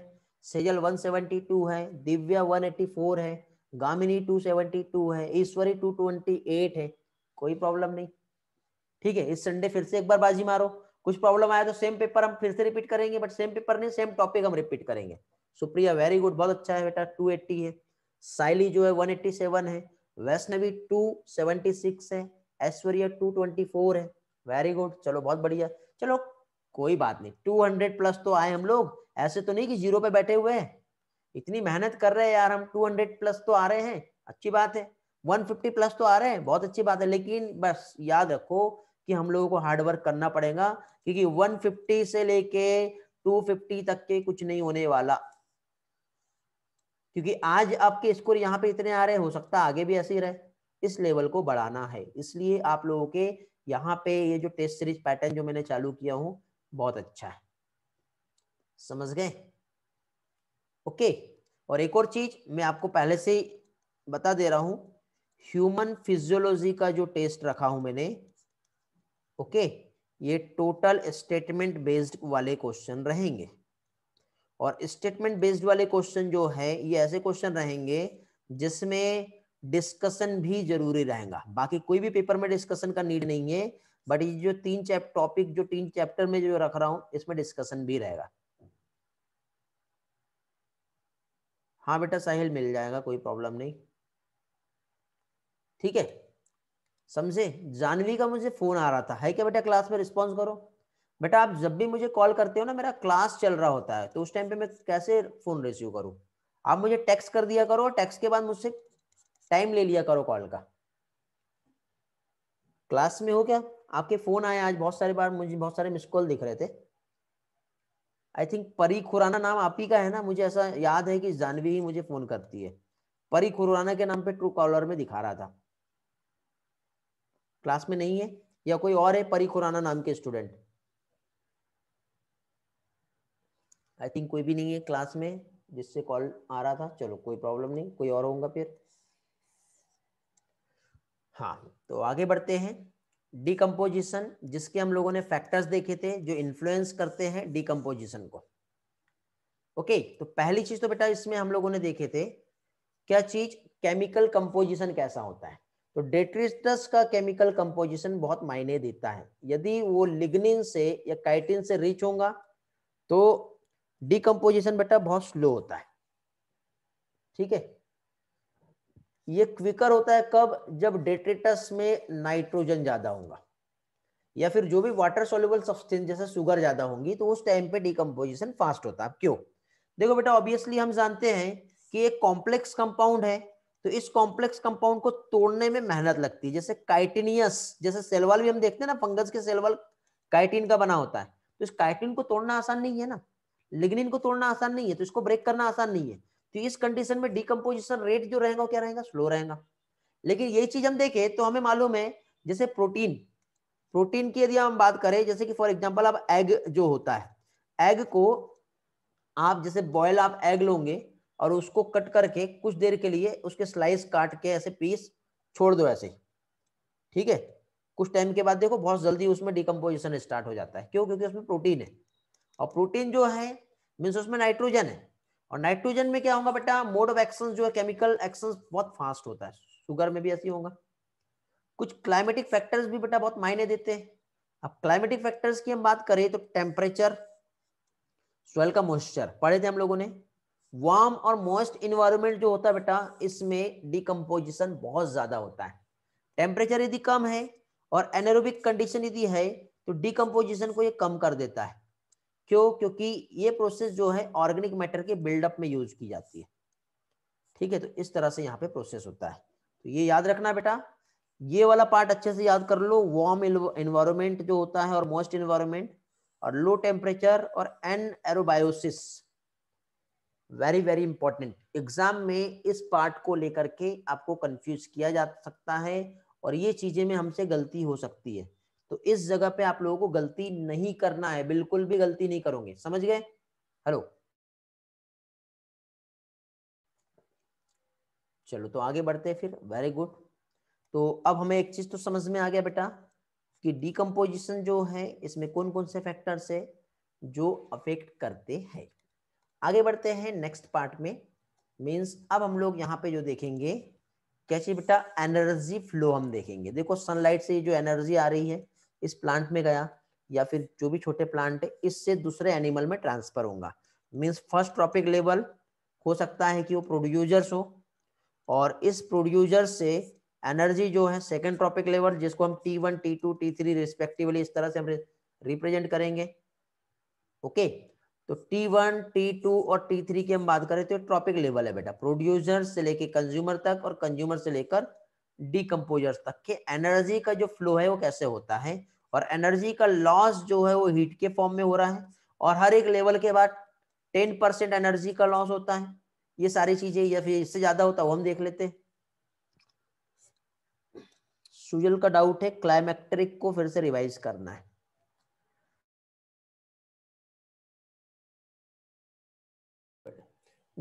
सेजल 172 है दिव्या 184 है गामिनी 272 है ईश्वरी 228 है कोई प्रॉब्लम नहीं ठीक है इस संडे फिर से एक बार बाजी मारो कुछ प्रॉब्लम आया तो सेम पेपर हम फिर से रिपीट करेंगे बट सेम पेपर नहीं सेम टॉपिक हम रिपीट करेंगे सुप्रिया वेरी गुड बहुत अच्छा है बेटा टू एट्टी है साइली जो है वन एट्टी सेवन है वैष्णवी टू सेवेंटी सिक्स है ऐश्वर्या टू ट्वेंटी फोर है वेरी गुड चलो बहुत बढ़िया चलो कोई बात नहीं टू हंड्रेड प्लस तो आए हम लोग ऐसे तो नहीं कि जीरो पे बैठे हुए हैं इतनी मेहनत कर रहे हैं यार हम टू हंड्रेड प्लस तो आ रहे हैं अच्छी बात है वन फिफ्टी प्लस तो आ रहे हैं बहुत अच्छी बात है लेकिन बस याद रखो कि हम लोगों को हार्ड वर्क करना पड़ेगा क्योंकि 150 से लेके 250 तक के कुछ नहीं होने वाला क्योंकि आज आपके स्कोर यहाँ पे इतने आ रहे हो सकता आगे भी ऐसे ही रहे इस लेवल को बढ़ाना है इसलिए आप लोगों के यहाँ पे ये जो टेस्ट सीरीज पैटर्न जो मैंने चालू किया हूं बहुत अच्छा है समझ गए ओके और एक और चीज मैं आपको पहले से बता दे रहा हूं ह्यूमन फिजियोलॉजी का जो टेस्ट रखा हूं मैंने ओके ये टोटल स्टेटमेंट बेस्ड वाले क्वेश्चन रहेंगे और स्टेटमेंट बेस्ड वाले क्वेश्चन जो है ये ऐसे क्वेश्चन रहेंगे जिसमें डिस्कशन भी जरूरी रहेगा बाकी कोई भी पेपर में डिस्कशन का नीड नहीं है बट ये जो तीन टॉपिक जो तीन चैप्टर में जो रख रहा हूं इसमें डिस्कशन भी रहेगा हाँ बेटा साहिल मिल जाएगा कोई प्रॉब्लम नहीं ठीक है समझे जानवी का मुझे फोन आ रहा था है क्या बेटा क्लास में रिस्पॉन्स करो बेटा आप जब भी मुझे कॉल करते हो ना मेरा क्लास चल रहा होता है तो उस टाइम पे मैं कैसे फोन रिसीव करूँ आप मुझे टेक्स्ट कर दिया करो टेक्स्ट के बाद मुझसे टाइम ले लिया करो कॉल का क्लास में हो क्या आपके फोन आए आज बहुत सारे बार मुझे बहुत सारे मिस कॉल दिख रहे थे आई थिंक परी खुराना नाम आप ही का है ना मुझे ऐसा याद है कि जानवी ही मुझे फोन करती है परी खुराना के नाम पे ट्रू कॉलर में दिखा रहा था क्लास में नहीं है या कोई और है परी खुराना नाम के स्टूडेंट आई थिंक कोई भी नहीं है क्लास में जिससे कॉल आ रहा था चलो कोई प्रॉब्लम नहीं कोई और होगा फिर हाँ तो आगे बढ़ते हैं डिकम्पोजिशन जिसके हम लोगों ने फैक्टर्स देखे थे जो इन्फ्लुएंस करते हैं डिकम्पोजिशन को ओके okay, तो पहली चीज तो बेटा इसमें हम लोगों ने देखे थे क्या चीज केमिकल कंपोजिशन कैसा होता है तो डेट्रिटस का केमिकल कंपोजिशन बहुत मायने देता है यदि वो लिग्निन से या काइटिन से रिच होगा तो डिकम्पोजिशन बेटा बहुत स्लो होता है ठीक है ये क्विकर होता है कब जब डेट्रिटस में नाइट्रोजन ज्यादा होगा या फिर जो भी वाटर सोल्यूबल सब्सटेंस जैसे शुगर ज्यादा होंगी तो उस टाइम पे डिकम्पोजिशन फास्ट होता है क्यों देखो बेटा ऑब्वियसली हम जानते हैं कि एक कॉम्प्लेक्स कंपाउंड है तो इस कॉम्प्लेक्स कंपाउंड को तोड़ने में मेहनत लगती है जैसे काइटिनियस जैसे सेलवाल भी हम देखते हैं ना फंगस के सेलवाल काइटिन का बना होता है तो इस काइटिन को तोड़ना आसान नहीं है ना लिग्निन को तोड़ना आसान नहीं है तो इसको ब्रेक करना आसान नहीं है तो इस कंडीशन में डिकम्पोजिशन रेट जो रहेगा क्या रहेगा स्लो रहेगा लेकिन यही चीज हम देखें तो हमें मालूम है जैसे प्रोटीन प्रोटीन की यदि हम बात करें जैसे कि फॉर एग्जाम्पल आप एग जो होता है एग को आप जैसे बॉयल आप एग लोगे और उसको कट करके कुछ देर के लिए उसके स्लाइस काट के ऐसे पीस छोड़ दो ऐसे ठीक है कुछ टाइम के बाद देखो बहुत जल्दी उसमें डिकम्पोजिशन स्टार्ट हो जाता है क्यों क्योंकि उसमें प्रोटीन है और प्रोटीन जो है मीन्स उसमें नाइट्रोजन है और नाइट्रोजन में क्या होगा बेटा मोड ऑफ एक्शन जो है केमिकल एक्शन बहुत फास्ट होता है शुगर में भी ऐसी होगा कुछ क्लाइमेटिक फैक्टर्स भी बेटा बहुत मायने देते हैं अब क्लाइमेटिक फैक्टर्स की हम बात करें तो टेम्परेचर सोयल का मॉइस्चर पढ़े थे हम लोगों ने वार्म और मोस्ट इन्वायरमेंट जो होता है बेटा इसमें डिकम्पोजिशन बहुत ज्यादा होता है टेम्परेचर यदि कम है और एनरोबिक कंडीशन यदि है तो डिकम्पोजिशन को ये कम कर देता है क्यों क्योंकि ये प्रोसेस जो है ऑर्गेनिक मैटर के बिल्डअप में यूज की जाती है ठीक है तो इस तरह से यहाँ पे प्रोसेस होता है तो ये याद रखना बेटा ये वाला पार्ट अच्छे से याद कर लो वार्म इन्वायरमेंट जो होता है और मोस्ट इन्वायरमेंट और लो टेम्परेचर और anaerobiosis very very important exam में इस पार्ट को लेकर के आपको कंफ्यूज किया जा सकता है और ये चीजें में हमसे गलती हो सकती है तो इस जगह पे आप लोगों को गलती नहीं करना है बिल्कुल भी गलती नहीं करोगे समझ गए हेलो चलो तो आगे बढ़ते हैं फिर वेरी गुड तो अब हमें एक चीज तो समझ में आ गया बेटा कि डिकम्पोजिशन जो है इसमें कौन कौन से फैक्टर्स है जो अफेक्ट करते हैं आगे बढ़ते हैं नेक्स्ट पार्ट में मीन्स अब हम लोग यहाँ पे जो देखेंगे क्या चाहिए बेटा एनर्जी फ्लो हम देखेंगे देखो सनलाइट से जो एनर्जी आ रही है इस प्लांट में गया या फिर जो भी छोटे प्लांट है इससे दूसरे एनिमल में ट्रांसफर होगा मीन्स फर्स्ट ट्रॉपिक लेवल हो सकता है कि वो प्रोड्यूजर्स हो और इस प्रोड्यूजर से एनर्जी जो है सेकेंड ट्रॉपिक लेवल जिसको हम T one T two T three respectively इस तरह से हम रिप्रेजेंट करेंगे ओके okay? तो टी वन टी टू और टी थ्री की हम बात करें तो ट्रॉपिक लेवल है बेटा प्रोड्यूसर से लेके कंज्यूमर तक और कंज्यूमर से लेकर डीकम्पोजर तक के एनर्जी का जो फ्लो है वो कैसे होता है और एनर्जी का लॉस जो है वो हीट के फॉर्म में हो रहा है और हर एक लेवल के बाद टेन परसेंट एनर्जी का लॉस होता है ये सारी चीजें या फिर इससे ज्यादा होता है वो हम देख लेते हैं सुजल का डाउट है क्लाइमेक्ट्रिक को फिर से रिवाइज करना है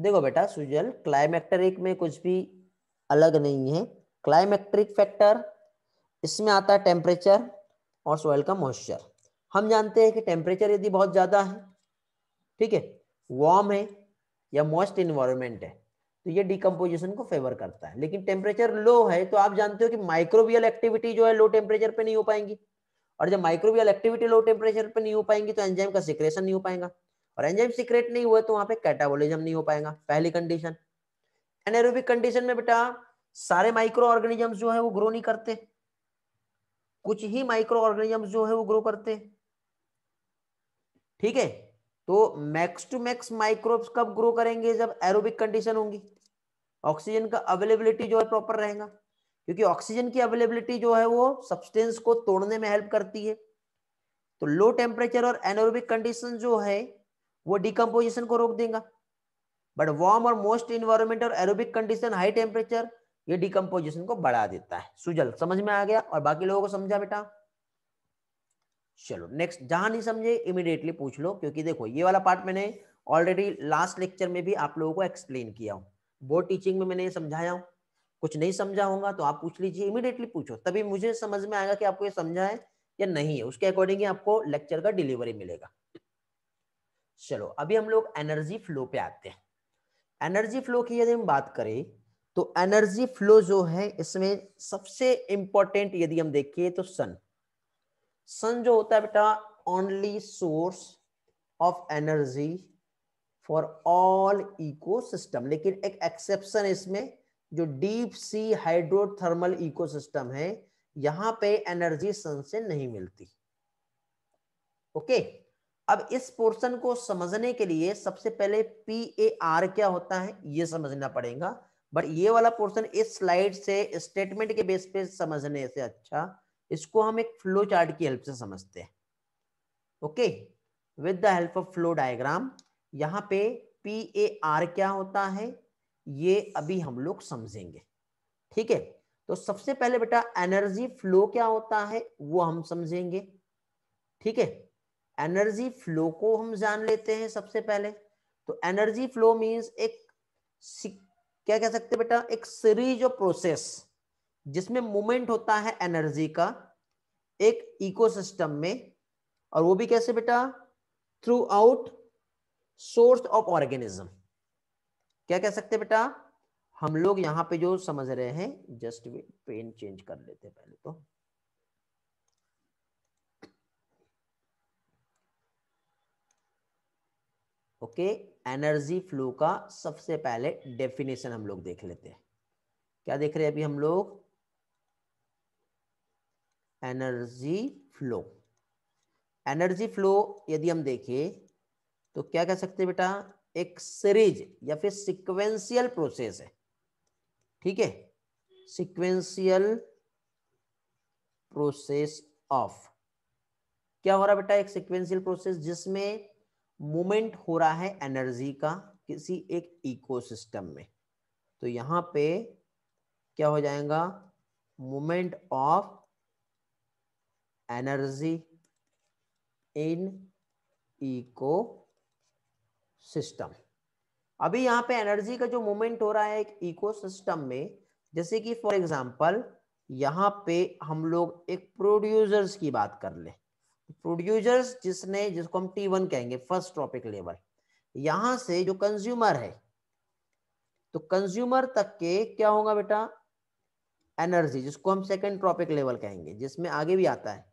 देखो बेटा सुजल क्लाइमेक्टरिक में कुछ भी अलग नहीं है क्लाइमेक्ट्रिक फैक्टर इसमें आता है टेम्परेचर और सोयल का मॉइस्चर हम जानते हैं कि टेम्परेचर यदि बहुत ज़्यादा है ठीक है वार्म है या मॉइस्ट इन्वायरमेंट है तो ये डिकम्पोजिशन को फेवर करता है लेकिन टेम्परेचर लो है तो आप जानते हो कि माइक्रोवियल एक्टिविटी जो है लो टेम्परेचर पे नहीं हो पाएंगी और जब माइक्रोवियल एक्टिविटी लो टेम्परेचर पे नहीं हो पाएंगी तो एंजाइम का सिक्रेशन नहीं हो पाएगा और एंजाइम सीक्रेट नहीं हुए तो वहां पे कैटाबोलिज्म नहीं हो पाएगा पहली कंडीशन एनारोबिक कंडीशन में बेटा सारे माइक्रो ऑर्गेनिज्म जो है वो ग्रो नहीं करते कुछ ही माइक्रो ऑर्गेनिज्म जो है वो ग्रो करते ठीक है तो मैक्स टू मैक्स माइक्रोब्स कब ग्रो करेंगे जब एरोबिक कंडीशन होंगी ऑक्सीजन का अवेलेबिलिटी जो है प्रॉपर रहेगा क्योंकि ऑक्सीजन की अवेलेबिलिटी जो है वो सब्सटेंस को तोड़ने में हेल्प करती है तो लो टेम्परेचर और एनोरोबिक कंडीशन जो है वो डिकम्पोजिशन को रोक देगा बट वार्म और मोस्ट इन्वायरमेंट और एरोबिक कंडीशन हाई टेम्परेचर ये डिकम्पोजिशन को बढ़ा देता है सुजल समझ में आ गया और बाकी लोगों को समझा बेटा चलो नेक्स्ट जहां नहीं समझे इमिडिएटली पूछ लो क्योंकि देखो ये वाला पार्ट मैंने ऑलरेडी लास्ट लेक्चर में भी आप लोगों को एक्सप्लेन किया हूँ बोर्ड टीचिंग में मैंने समझाया हूं कुछ नहीं समझा होगा तो आप पूछ लीजिए इमिडिएटली पूछो तभी मुझे समझ में आएगा कि आपको ये समझा है या नहीं है उसके अकॉर्डिंग आपको लेक्चर का डिलीवरी मिलेगा चलो अभी हम लोग एनर्जी फ्लो पे आते हैं एनर्जी फ्लो की यदि हम बात करें तो एनर्जी फ्लो जो है इसमें सबसे इंपॉर्टेंट यदि हम देखें तो सन सन जो होता है बेटा only source of energy for all ecosystem लेकिन एक एक्सेप्शन इसमें जो डीप सी हाइड्रोथर्मल इकोसिस्टम है यहां पे एनर्जी सन से नहीं मिलती ओके okay? अब इस पोर्शन को समझने के लिए सबसे पहले पी ए आर क्या होता है ये समझना पड़ेगा बट ये वाला पोर्शन इस स्लाइड से स्टेटमेंट के बेस पे समझने से अच्छा इसको हम एक फ्लो चार्ट की हेल्प से समझते हैं okay with the help of flow diagram यहाँ पे पी ए आर क्या होता है ये अभी हम लोग समझेंगे ठीक है तो सबसे पहले बेटा एनर्जी फ्लो क्या होता है वो हम समझेंगे ठीक है एनर्जी फ्लो को हम जान लेते हैं सबसे पहले तो एनर्जी फ्लो मींस एक क्या कह सकते बेटा एक सीरीज ऑफ प्रोसेस जिसमें मूवमेंट होता है एनर्जी का एक इकोसिस्टम में और वो भी कैसे बेटा throughout source of organism क्या कह सकते बेटा हम लोग यहां पे जो समझ रहे हैं जस्ट पेन चेंज कर लेते पहले तो ओके एनर्जी फ्लो का सबसे पहले डेफिनेशन हम लोग देख लेते हैं क्या देख रहे हैं अभी हम लोग एनर्जी फ्लो एनर्जी फ्लो यदि हम देखें तो क्या कह सकते हैं बेटा एक सीरीज या फिर सिक्वेंशियल प्रोसेस है ठीक है सिक्वेंशियल प्रोसेस ऑफ क्या हो रहा बेटा एक सिक्वेंशियल प्रोसेस जिसमें मूमेंट हो रहा है एनर्जी का किसी एक इकोसिस्टम में तो यहाँ पे क्या हो जाएगा movement of energy in ecosystem अभी यहाँ पे एनर्जी का जो मूवमेंट हो रहा है एक इकोसिस्टम में जैसे कि फॉर एग्जांपल यहाँ पे हम लोग एक प्रोड्यूसर्स की बात कर ले प्रोड्यूसर्स जिसने जिसको हम टी वन कहेंगे फर्स्ट ट्रॉपिक लेवल यहां से जो कंज्यूमर है तो कंज्यूमर तक के क्या होगा बेटा एनर्जी जिसको हम सेकेंड ट्रॉपिक लेवल कहेंगे जिसमें आगे भी आता है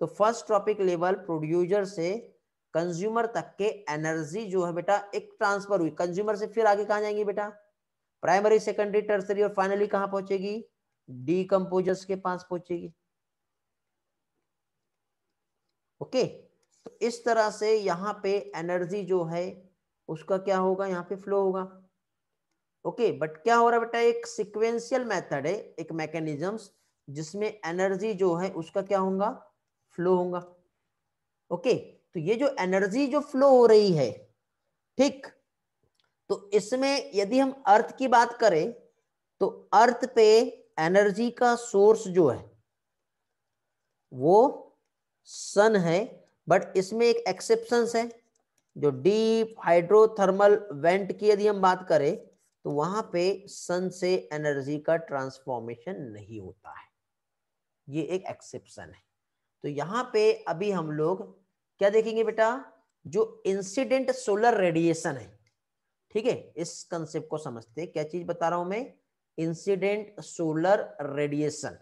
तो फर्स्ट ट्रॉपिक लेवल प्रोड्यूसर से कंज्यूमर तक के एनर्जी जो है बेटा एक ट्रांसफर हुई कंज्यूमर से फिर आगे कहा जाएंगे बेटा प्राइमरी सेकेंडरी टर्सरी और फाइनली कहाँ पहुंचेगी डी के पास पहुंचेगी ओके तो इस तरह से यहाँ पे एनर्जी जो है उसका क्या होगा यहाँ पे फ्लो होगा ओके बट क्या हो रहा है बेटा एक सिक्वेंशियल मेथड है एक मैकेनिज्म्स जिसमें एनर्जी जो है उसका क्या होगा फ्लो होगा ओके तो ये जो एनर्जी जो फ्लो हो रही है ठीक तो इसमें यदि हम अर्थ की बात करें तो अर्थ पे एनर्जी का सोर्स जो है वो सन है बट इसमें एक एक्सेप्शन है जो डीप हाइड्रोथर्मल वेंट की यदि हम बात करें तो वहां पे सन से एनर्जी का ट्रांसफॉर्मेशन नहीं होता है ये एक एक्सेप्शन है तो यहाँ पे अभी हम लोग क्या देखेंगे बेटा जो इंसिडेंट सोलर रेडिएशन है ठीक है इस कंसेप्ट को समझते क्या चीज बता रहा हूं मैं इंसिडेंट सोलर रेडिएशन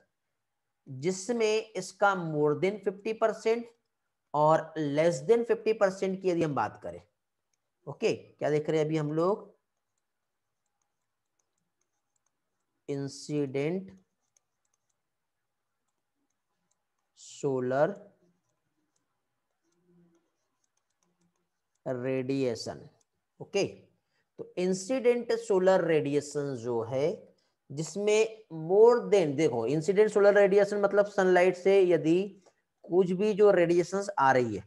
जिसमें इसका मोर देन 50 परसेंट और लेस देन 50 परसेंट की यदि हम बात करें ओके क्या देख रहे हैं अभी हम लोग इंसिडेंट सोलर रेडिएशन ओके तो इंसिडेंट सोलर रेडिएशन जो है जिसमें मोर देन देखो इंसिडेंट सोलर रेडिएशन मतलब सनलाइट से यदि कुछ भी जो रेडिएशन आ रही है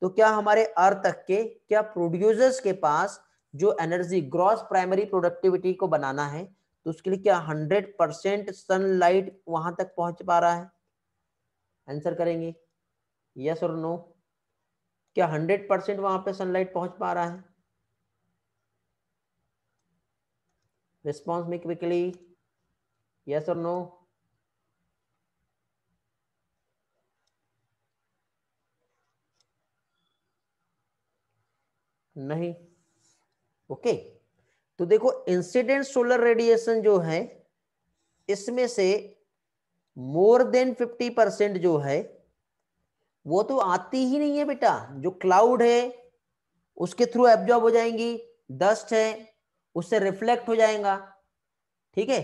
तो क्या हमारे अर्थ तक के क्या प्रोड्यूसर्स के पास जो एनर्जी ग्रॉस प्राइमरी प्रोडक्टिविटी को बनाना है तो उसके लिए क्या हंड्रेड परसेंट सनलाइट वहां तक पहुंच पा रहा है आंसर करेंगे यस और नो क्या हंड्रेड परसेंट वहां पे सनलाइट पहुंच पा रहा है Response me quickly. Yes or no? नहीं ओके तो देखो इंसिडेंट सोलर रेडिएशन जो है इसमें से मोर देन फिफ्टी परसेंट जो है वो तो आती ही नहीं है बेटा जो क्लाउड है उसके थ्रू एब्जॉर्ब हो जाएंगी डस्ट है उससे रिफ्लेक्ट हो जाएगा ठीक है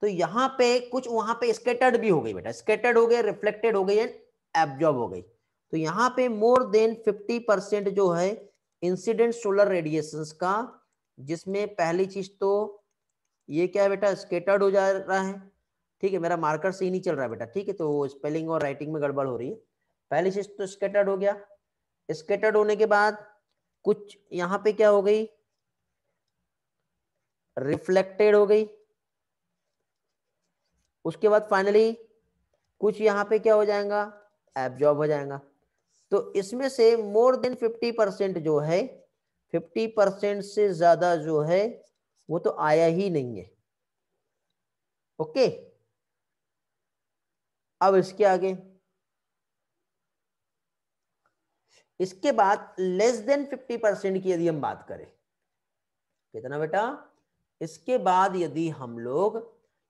तो यहाँ पे कुछ वहां पे स्केटर्ड भी हो गई बेटा स्केटर्ड हो गए रिफ्लेक्टेड हो गई एब्जॉर्ब हो गई तो यहाँ पे मोर देन 50 परसेंट जो है इंसिडेंट सोलर रेडिएशन का जिसमें पहली चीज तो ये क्या है बेटा स्केटर्ड हो जा रहा है ठीक है मेरा मार्कर सही नहीं चल रहा है बेटा ठीक है तो स्पेलिंग और राइटिंग में गड़बड़ हो रही है पहली चीज तो स्केटर्ड हो गया स्केटर्ड होने के बाद कुछ यहाँ पे क्या हो गई रिफ्लेक्टेड हो गई उसके बाद फाइनली कुछ यहां पे क्या हो जाएगा एब्जॉर्ब हो जाएगा तो इसमें से मोर देन 50 परसेंट जो है 50 परसेंट से ज्यादा जो है वो तो आया ही नहीं है ओके अब इसके आगे इसके बाद लेस देन 50 परसेंट की यदि हम बात करें कितना बेटा इसके बाद यदि हम लोग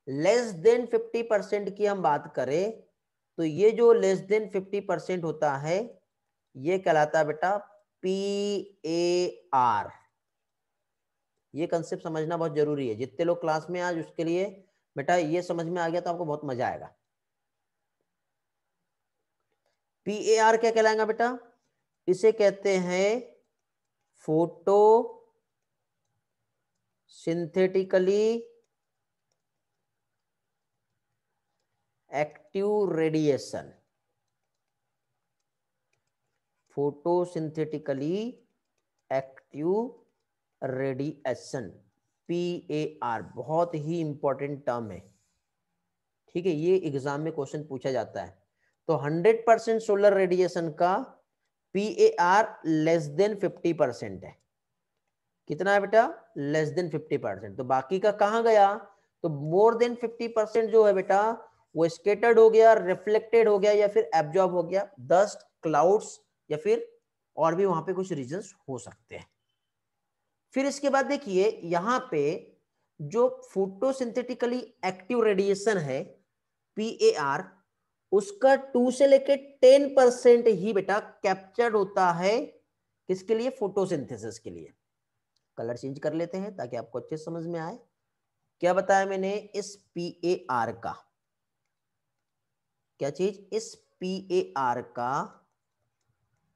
लेस देन 50 परसेंट की हम बात करें तो ये जो लेस देन 50 परसेंट होता है ये कहलाता है बेटा पी ए आर ये कंसेप्ट समझना बहुत जरूरी है जितने लोग क्लास में आज उसके लिए बेटा ये समझ में आ गया तो आपको बहुत मजा आएगा पी ए आर क्या कहलाएगा बेटा इसे कहते हैं photo active radiation photosynthetically active radiation P A R बहुत ही इंपॉर्टेंट टर्म है ठीक है ये एग्जाम में क्वेश्चन पूछा जाता है तो 100 परसेंट सोलर रेडिएशन का P A R less than 50 percent है कितना है बेटा लेस देन 50 परसेंट तो बाकी का कहा गया तो मोर देन 50 परसेंट जो है बेटा वो स्केटर्ड हो गया रिफ्लेक्टेड हो गया या फिर एब्जॉर्ब हो गया डस्ट क्लाउड्स या फिर और भी वहां पे कुछ रीजन हो सकते हैं फिर इसके बाद देखिए यहाँ पे जो फोटोसिंथेटिकली एक्टिव रेडिएशन है पी उसका टू से लेके टेन परसेंट ही बेटा कैप्चर्ड होता है किसके लिए फोटोसिंथेसिस के लिए कलर चेंज कर लेते हैं ताकि आपको अच्छे समझ में आए क्या बताया मैंने इस पी ए आर का क्या चीज इस पी ए आर का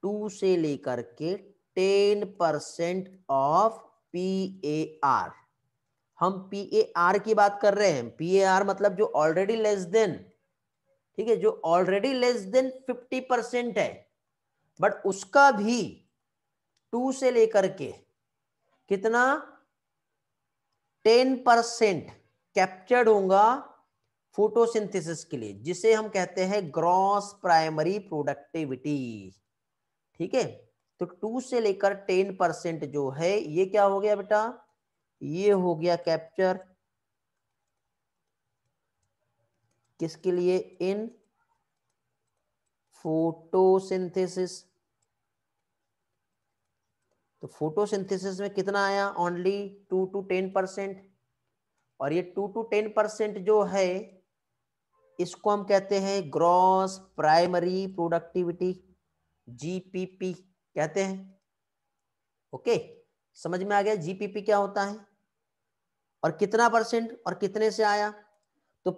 टू से लेकर के ten percent of P A R हम पी ए आर की बात कर रहे हैं पी ए आर मतलब जो ऑलरेडी लेस देन ठीक है जो already less than fifty percent है बट उसका भी टू से लेकर के कितना टेन परसेंट कैप्चर्ड होगा फोटोसिंथेसिस के लिए जिसे हम कहते हैं ग्रॉस प्राइमरी प्रोडक्टिविटी ठीक है तो टू से लेकर टेन परसेंट जो है ये क्या हो गया बेटा ये हो गया कैप्चर किसके लिए इन फोटोसिंथेसिस तो फोटोसिंथेसिस में कितना आया only two two ten percent और ये टू टू टेन परसेंट जो है इसको हम कहते हैं ग्रॉस प्राइमरी प्रोडक्टिविटी जीपीपी कहते हैं ओके समझ में आ गया जीपीपी क्या होता है और कितना परसेंट और कितने से आया तो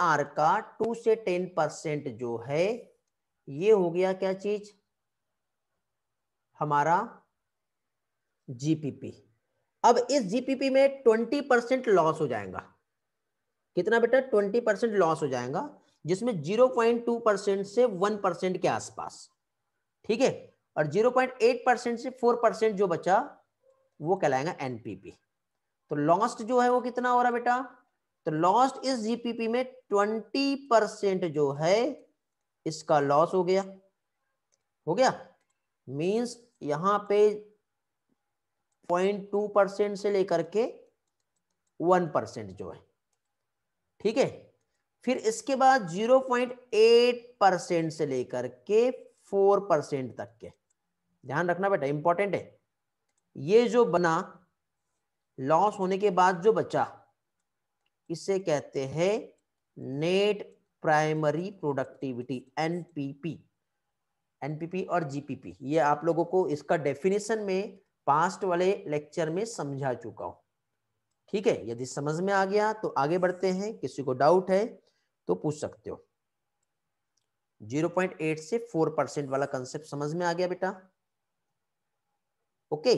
आर का टू से टेन परसेंट जो है ये हो गया क्या चीज हमारा जीपीपी अब इस जीपीपी में ट्वेंटी परसेंट लॉस हो जाएगा कितना बेटा ट्वेंटी परसेंट लॉस हो जाएगा जिसमें जीरो पॉइंट टू परसेंट से वन परसेंट के आसपास ठीक है और जीरो पॉइंट एट परसेंट से फोर परसेंट जो बचा वो कहलाएगा एनपीपी तो लॉस्ट जो है वो कितना हो रहा बेटा तो लॉस्ट इस जीपीपी में ट्वेंटी परसेंट जो है इसका लॉस हो गया हो गया मींस यहां पे पॉइंट टू परसेंट से लेकर के वन परसेंट जो है ठीक है फिर इसके बाद जीरो पॉइंट एट परसेंट से लेकर के फोर परसेंट तक के ध्यान रखना बेटा इंपॉर्टेंट है ये जो बना लॉस होने के बाद जो बचा इसे कहते हैं net primary productivity NPP NPP और जीपीपी ये आप लोगों को इसका डेफिनेशन में पास्ट वाले लेक्चर में समझा चुका हूं ठीक है यदि समझ में आ गया तो आगे बढ़ते हैं किसी को डाउट है तो पूछ सकते हो 0.8 से 4 परसेंट वाला कंसेप्ट समझ में आ गया बेटा ओके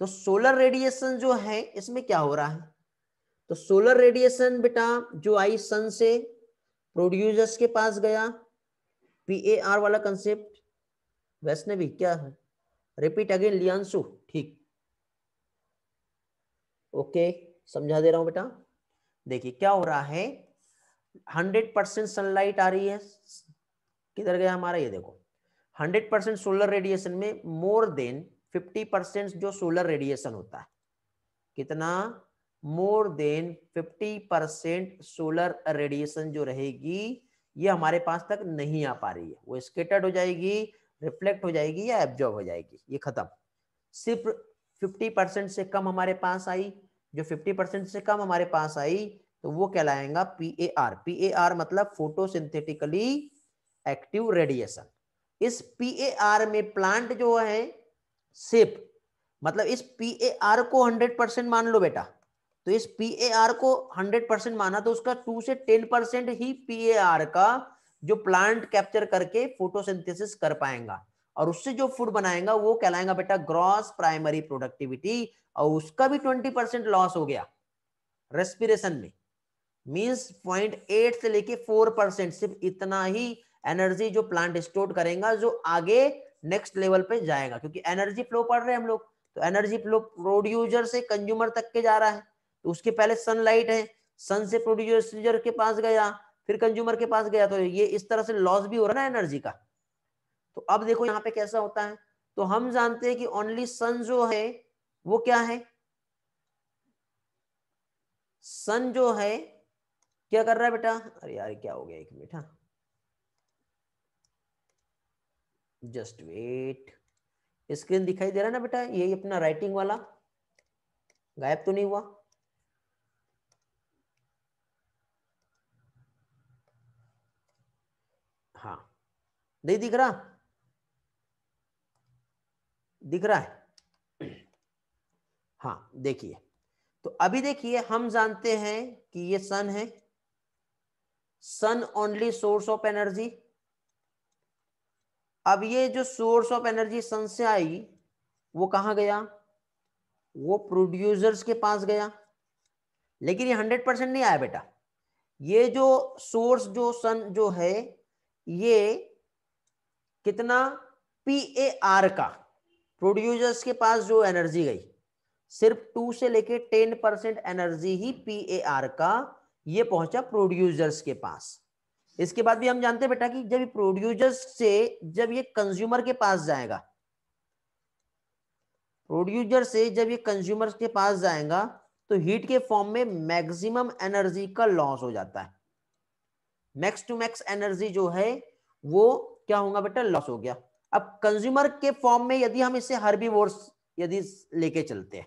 तो सोलर रेडिएशन जो है इसमें क्या हो रहा है तो सोलर रेडिएशन बेटा जो आई सन से प्रोड्यूसर्स के पास गया पी वाला कंसेप्ट वैष्णवी क्या है रिपीट अगेन लियांशु ठीक ओके समझा दे रहा हूं बेटा देखिए क्या हो रहा है हंड्रेड परसेंट सनलाइट आ रही है किधर गया हमारा ये देखो हंड्रेड परसेंट सोलर रेडिएशन में मोर देन फिफ्टी परसेंट जो सोलर रेडिएशन होता है कितना more than fifty percent solar radiation जो रहेगी ये हमारे पास तक नहीं आ पा रही है वो स्केटर्ड हो जाएगी रिफ्लेक्ट हो जाएगी या एब्जॉर्ब हो जाएगी ये खत्म सिर्फ 50 परसेंट से कम हमारे पास आई जो 50 परसेंट से कम हमारे पास आई तो वो कहलाएगा P A R P A R मतलब फोटोसिंथेटिकली एक्टिव रेडिएशन इस पी ए आर में प्लांट जो है सिर्फ मतलब इस पी ए आर को 100 परसेंट मान लो बेटा तो इस पी ए आर को 100 परसेंट माना तो उसका 2 से 10 परसेंट ही पी ए आर का जो प्लांट कैप्चर करके फोटोसिंथेसिस कर पाएगा और उससे जो फूड बनाएगा वो कहलाएगा बेटा ग्रॉस प्राइमरी प्रोडक्टिविटी और उसका भी ट्वेंटी परसेंट लॉस हो गया रेस्पिरेशन में मींस पॉइंट एट से लेके फोर परसेंट सिर्फ इतना ही एनर्जी जो प्लांट स्टोर करेगा जो आगे नेक्स्ट लेवल पे जाएगा क्योंकि एनर्जी फ्लो पढ़ रहे हैं हम लोग तो एनर्जी फ्लो प्रोड्यूसर से कंज्यूमर तक के जा रहा है तो उसके पहले सनलाइट है सन से प्रोड्यूसर के पास गया फिर कंज्यूमर के पास गया तो ये इस तरह से लॉस भी हो रहा है ना एनर्जी का तो अब देखो यहाँ पे कैसा होता है तो हम जानते हैं कि ओनली सन जो है वो क्या है सन जो है क्या कर रहा है बेटा अरे यार क्या हो गया एक मिनट हाँ जस्ट वेट स्क्रीन दिखाई दे रहा है ना बेटा ये अपना राइटिंग वाला गायब तो नहीं हुआ नहीं दिख रहा दिख रहा है हाँ देखिए तो अभी देखिए हम जानते हैं कि ये सन है sun only source of energy अब ये जो सोर्स ऑफ एनर्जी सन से आई वो कहा गया वो प्रोड्यूसर्स के पास गया लेकिन ये हंड्रेड परसेंट नहीं आया बेटा ये जो सोर्स जो सन जो है ये कितना पी ए आर का प्रोड्यूसर्स के पास जो एनर्जी गई सिर्फ टू से लेके टेन परसेंट एनर्जी ही पी ए आर का ये पहुंचा प्रोड्यूसर्स के पास इसके बाद भी हम जानते हैं बेटा कि जब प्रोड्यूसर्स से जब ये कंज्यूमर के पास जाएगा प्रोड्यूसर से जब ये कंज्यूमर के पास जाएगा तो हीट के फॉर्म में मैक्सिमम एनर्जी का लॉस हो जाता है मैक्स टू मैक्स एनर्जी जो है वो क्या होगा बेटा लॉस हो गया अब कंज्यूमर के फॉर्म में यदि हम इसे हर हर्बीवोर्स यदि लेके चलते हैं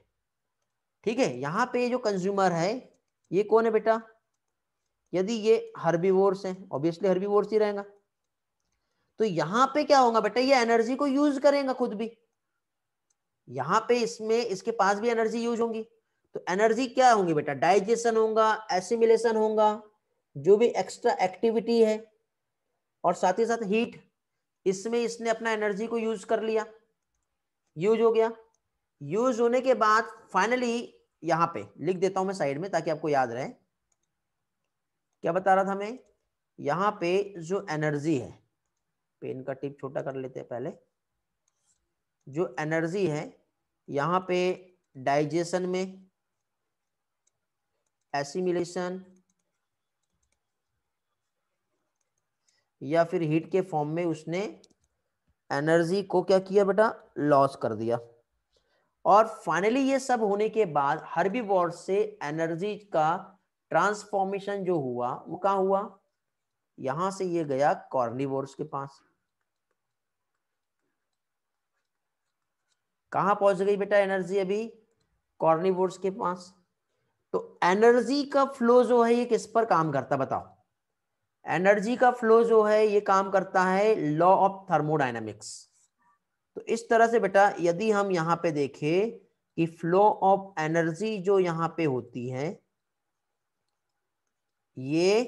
ठीक है यहाँ पे जो कंज्यूमर है ये कौन है बेटा यदि ये वोर्स है ऑब्वियसली वोर्स ही रहेगा तो यहाँ पे क्या होगा बेटा ये एनर्जी को यूज करेगा खुद भी यहाँ पे इसमें इसके पास भी एनर्जी यूज होगी तो एनर्जी क्या होगी बेटा डाइजेशन होगा एसिमिलेशन होगा जो भी एक्स्ट्रा एक्टिविटी है और साथ ही साथ हीट इसमें इसने अपना एनर्जी को यूज कर लिया यूज हो गया यूज होने के बाद फाइनली यहां पे लिख देता हूं मैं साइड में ताकि आपको याद रहे क्या बता रहा था मैं यहां पे जो एनर्जी है पेन का टिप छोटा कर लेते हैं पहले जो एनर्जी है यहां पे डाइजेशन में एसिमिलेशन या फिर हीट के फॉर्म में उसने एनर्जी को क्या किया बेटा लॉस कर दिया और फाइनली ये सब होने के बाद हर्बीवोर से एनर्जी का ट्रांसफॉर्मेशन जो हुआ वो कहा हुआ यहां से ये गया कॉर्निवर्स के पास कहा पहुंच गई बेटा एनर्जी अभी कॉर्निवर्स के पास तो एनर्जी का फ्लो जो है ये किस पर काम करता बताओ एनर्जी का फ्लो जो है ये काम करता है लॉ ऑफ थर्मोडाइनमिक्स तो इस तरह से बेटा यदि हम यहाँ पे देखें कि फ्लो ऑफ एनर्जी जो यहाँ पे होती है ये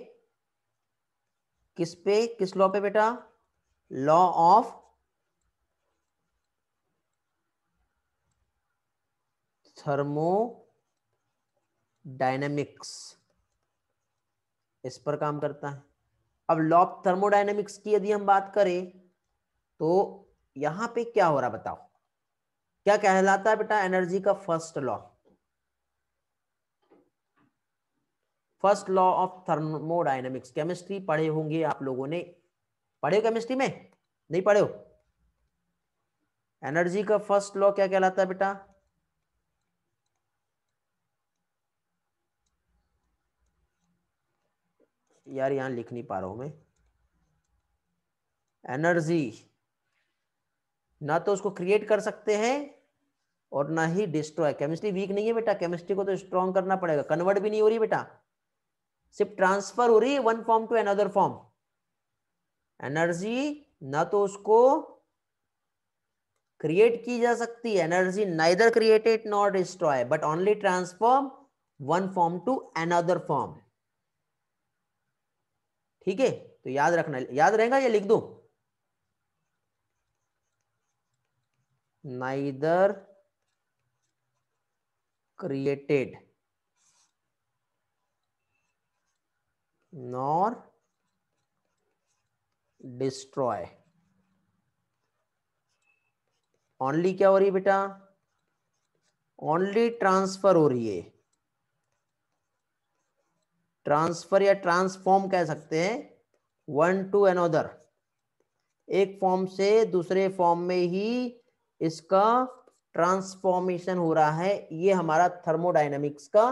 किस पे किस लॉ पे बेटा लॉ ऑफ थर्मो डायनेमिक्स इस पर काम करता है अब लॉ ऑफ थर्मोडाइनमिक्स की यदि हम बात करें तो यहां पे क्या हो रहा बताओ क्या कहलाता है बेटा एनर्जी का first law first law of thermodynamics chemistry पढ़े होंगे आप लोगों ने पढ़े हो केमिस्ट्री में नहीं पढ़े हो एनर्जी का फर्स्ट लॉ क्या कहलाता है बेटा यार यहाँ लिख नहीं पा रहा हूँ मैं एनर्जी ना तो उसको क्रिएट कर सकते हैं और ना ही डिस्ट्रॉय केमिस्ट्री वीक नहीं है बेटा केमिस्ट्री को तो स्ट्रॉन्ग करना पड़ेगा कन्वर्ट भी नहीं हो रही बेटा सिर्फ ट्रांसफर हो रही है one form to another form energy ना तो उसको क्रिएट की जा सकती है energy neither created not destroy but only transform one form to another form ठीक है तो याद रखना याद रहेगा या लिख दो neither created nor destroy only क्या हो रही बेटा ओनली ट्रांसफर हो रही है ट्रांसफर या ट्रांसफॉर्म कह सकते हैं वन टू एनोदर एक फॉर्म से दूसरे फॉर्म में ही इसका ट्रांसफॉर्मेशन हो रहा है ये हमारा थर्मोडाइनमिक्स का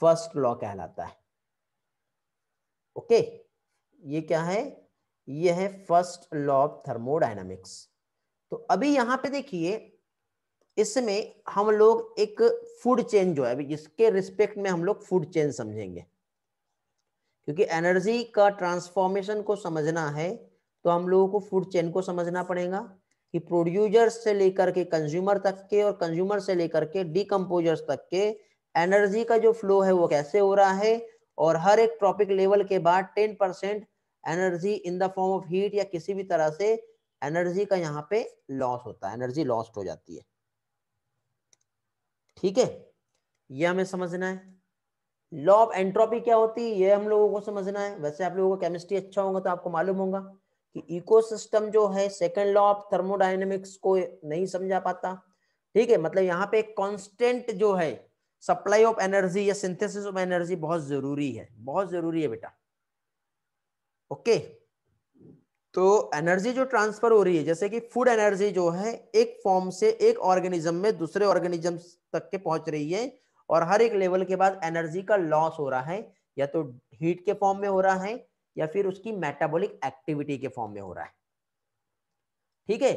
फर्स्ट लॉ कहलाता है ओके ये क्या है ये है फर्स्ट लॉ ऑफ थर्मोडाइनमिक्स तो अभी यहां पे देखिए इसमें हम लोग एक फूड चेन जो है अभी जिसके रिस्पेक्ट में हम लोग फूड चेन समझेंगे क्योंकि एनर्जी का ट्रांसफॉर्मेशन को समझना है तो हम लोगों को फूड चेन को समझना पड़ेगा कि प्रोड्यूजर्स से लेकर के कंज्यूमर तक के और कंज्यूमर से लेकर के डिकम्पोजर्स तक के एनर्जी का जो फ्लो है वो कैसे हो रहा है और हर एक ट्रॉपिक लेवल के बाद ten percent energy in the form of heat या किसी भी तरह से एनर्जी का यहाँ पे लॉस होता है एनर्जी लॉस्ट हो जाती है ठीक है यह हमें समझना है लॉ ऑफ एंट्रोपी क्या होती है ये हम लोगों को समझना है वैसे आप लोगों को केमिस्ट्री अच्छा होगा तो आपको मालूम होगा कि इकोसिस्टम जो है सेकेंड लॉ ऑफ थर्मोडाइनमिक्स को नहीं समझा पाता ठीक है मतलब यहाँ पे कॉन्स्टेंट जो है सप्लाई ऑफ एनर्जी या सिंथेसिस ऑफ एनर्जी बहुत जरूरी है बहुत जरूरी है बेटा ओके तो एनर्जी जो ट्रांसफर हो रही है जैसे कि फूड एनर्जी जो है एक फॉर्म से एक ऑर्गेनिज्म में दूसरे ऑर्गेनिज्म तक के पहुंच रही है और हर एक लेवल के बाद एनर्जी का लॉस हो रहा है या तो हीट के फॉर्म में हो रहा है या फिर उसकी मेटाबॉलिक एक्टिविटी के फॉर्म में हो रहा है ठीक है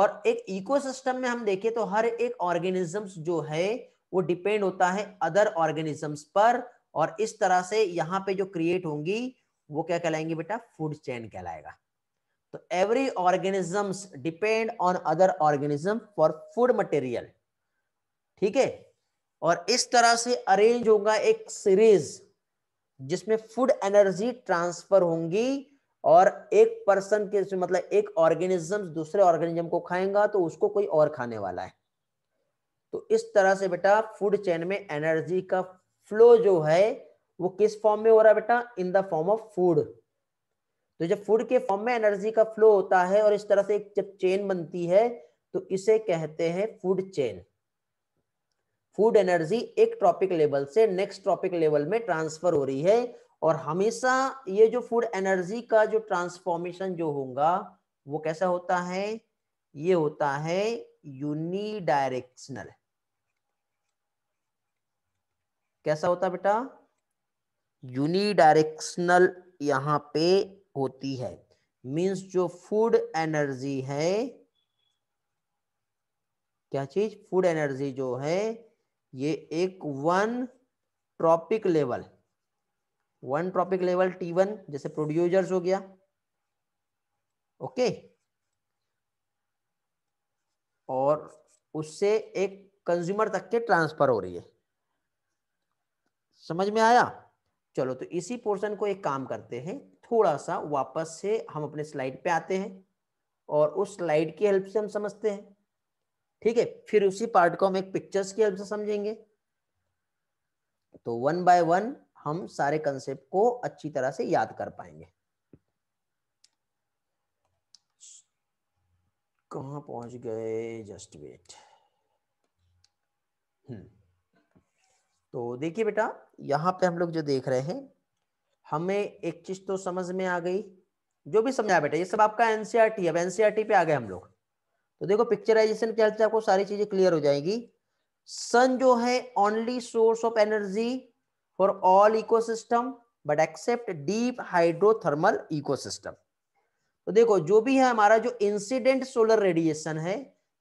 और एक इकोसिस्टम में हम देखें तो हर एक ऑर्गेनिजम्स जो है वो डिपेंड होता है अदर ऑर्गेनिजम्स पर और इस तरह से यहाँ पे जो क्रिएट होंगी वो क्या कहलाएंगे बेटा फूड चेन कहलाएगा तो every organisms depend on other organism for food material ठीक है और इस तरह से अरेंज होगा एक सीरीज जिसमें फूड एनर्जी ट्रांसफर होंगी और एक पर्सन के मतलब एक ऑर्गेनिज्म दूसरे ऑर्गेनिज्म को खाएगा तो उसको कोई और खाने वाला है तो इस तरह से बेटा फूड चेन में एनर्जी का फ्लो जो है वो किस फॉर्म में हो रहा है बेटा in the form of food तो जब फूड के फॉर्म में एनर्जी का फ्लो होता है और इस तरह से एक जब चेन बनती है तो इसे कहते हैं फूड चेन फूड एनर्जी एक ट्रॉपिक लेवल से नेक्स्ट ट्रॉपिक लेवल में ट्रांसफर हो रही है और हमेशा ये जो फूड एनर्जी का जो ट्रांसफॉर्मेशन जो होगा वो कैसा होता है ये होता है यूनिडायरेक्शनल कैसा होता बेटा यूनिडायरेक्शनल यहां पे होती है मींस जो फूड एनर्जी है क्या चीज फूड एनर्जी जो है ये एक one tropic level one tropic level T one जैसे प्रोड्यूजर्स हो गया ओके और उससे एक कंज्यूमर तक के ट्रांसफर हो रही है समझ में आया चलो तो इसी पोर्शन को एक काम करते हैं थोड़ा सा वापस से हम अपने स्लाइड पे आते हैं और उस स्लाइड की हेल्प से हम समझते हैं ठीक है फिर उसी पार्ट को हम एक पिक्चर्स की हेल्प से समझेंगे तो वन बाय वन हम सारे कंसेप्ट को अच्छी तरह से याद कर पाएंगे कहा पहुंच गए जस्ट हम्म। वेट तो देखिए बेटा यहां पे हम लोग जो देख रहे हैं हमें एक चीज तो समझ में आ गई जो भी समझाया बेटा ये सब आपका एनसीआरटी e अब एनसीआरटी e पे आ गए हम लोग तो देखो पिक्चराइजेशन के से आपको सारी चीजें क्लियर हो जाएगी सन जो है only source of energy for all ecosystem but except deep hydrothermal ecosystem तो देखो जो भी है हमारा जो इंसिडेंट सोलर रेडिएशन है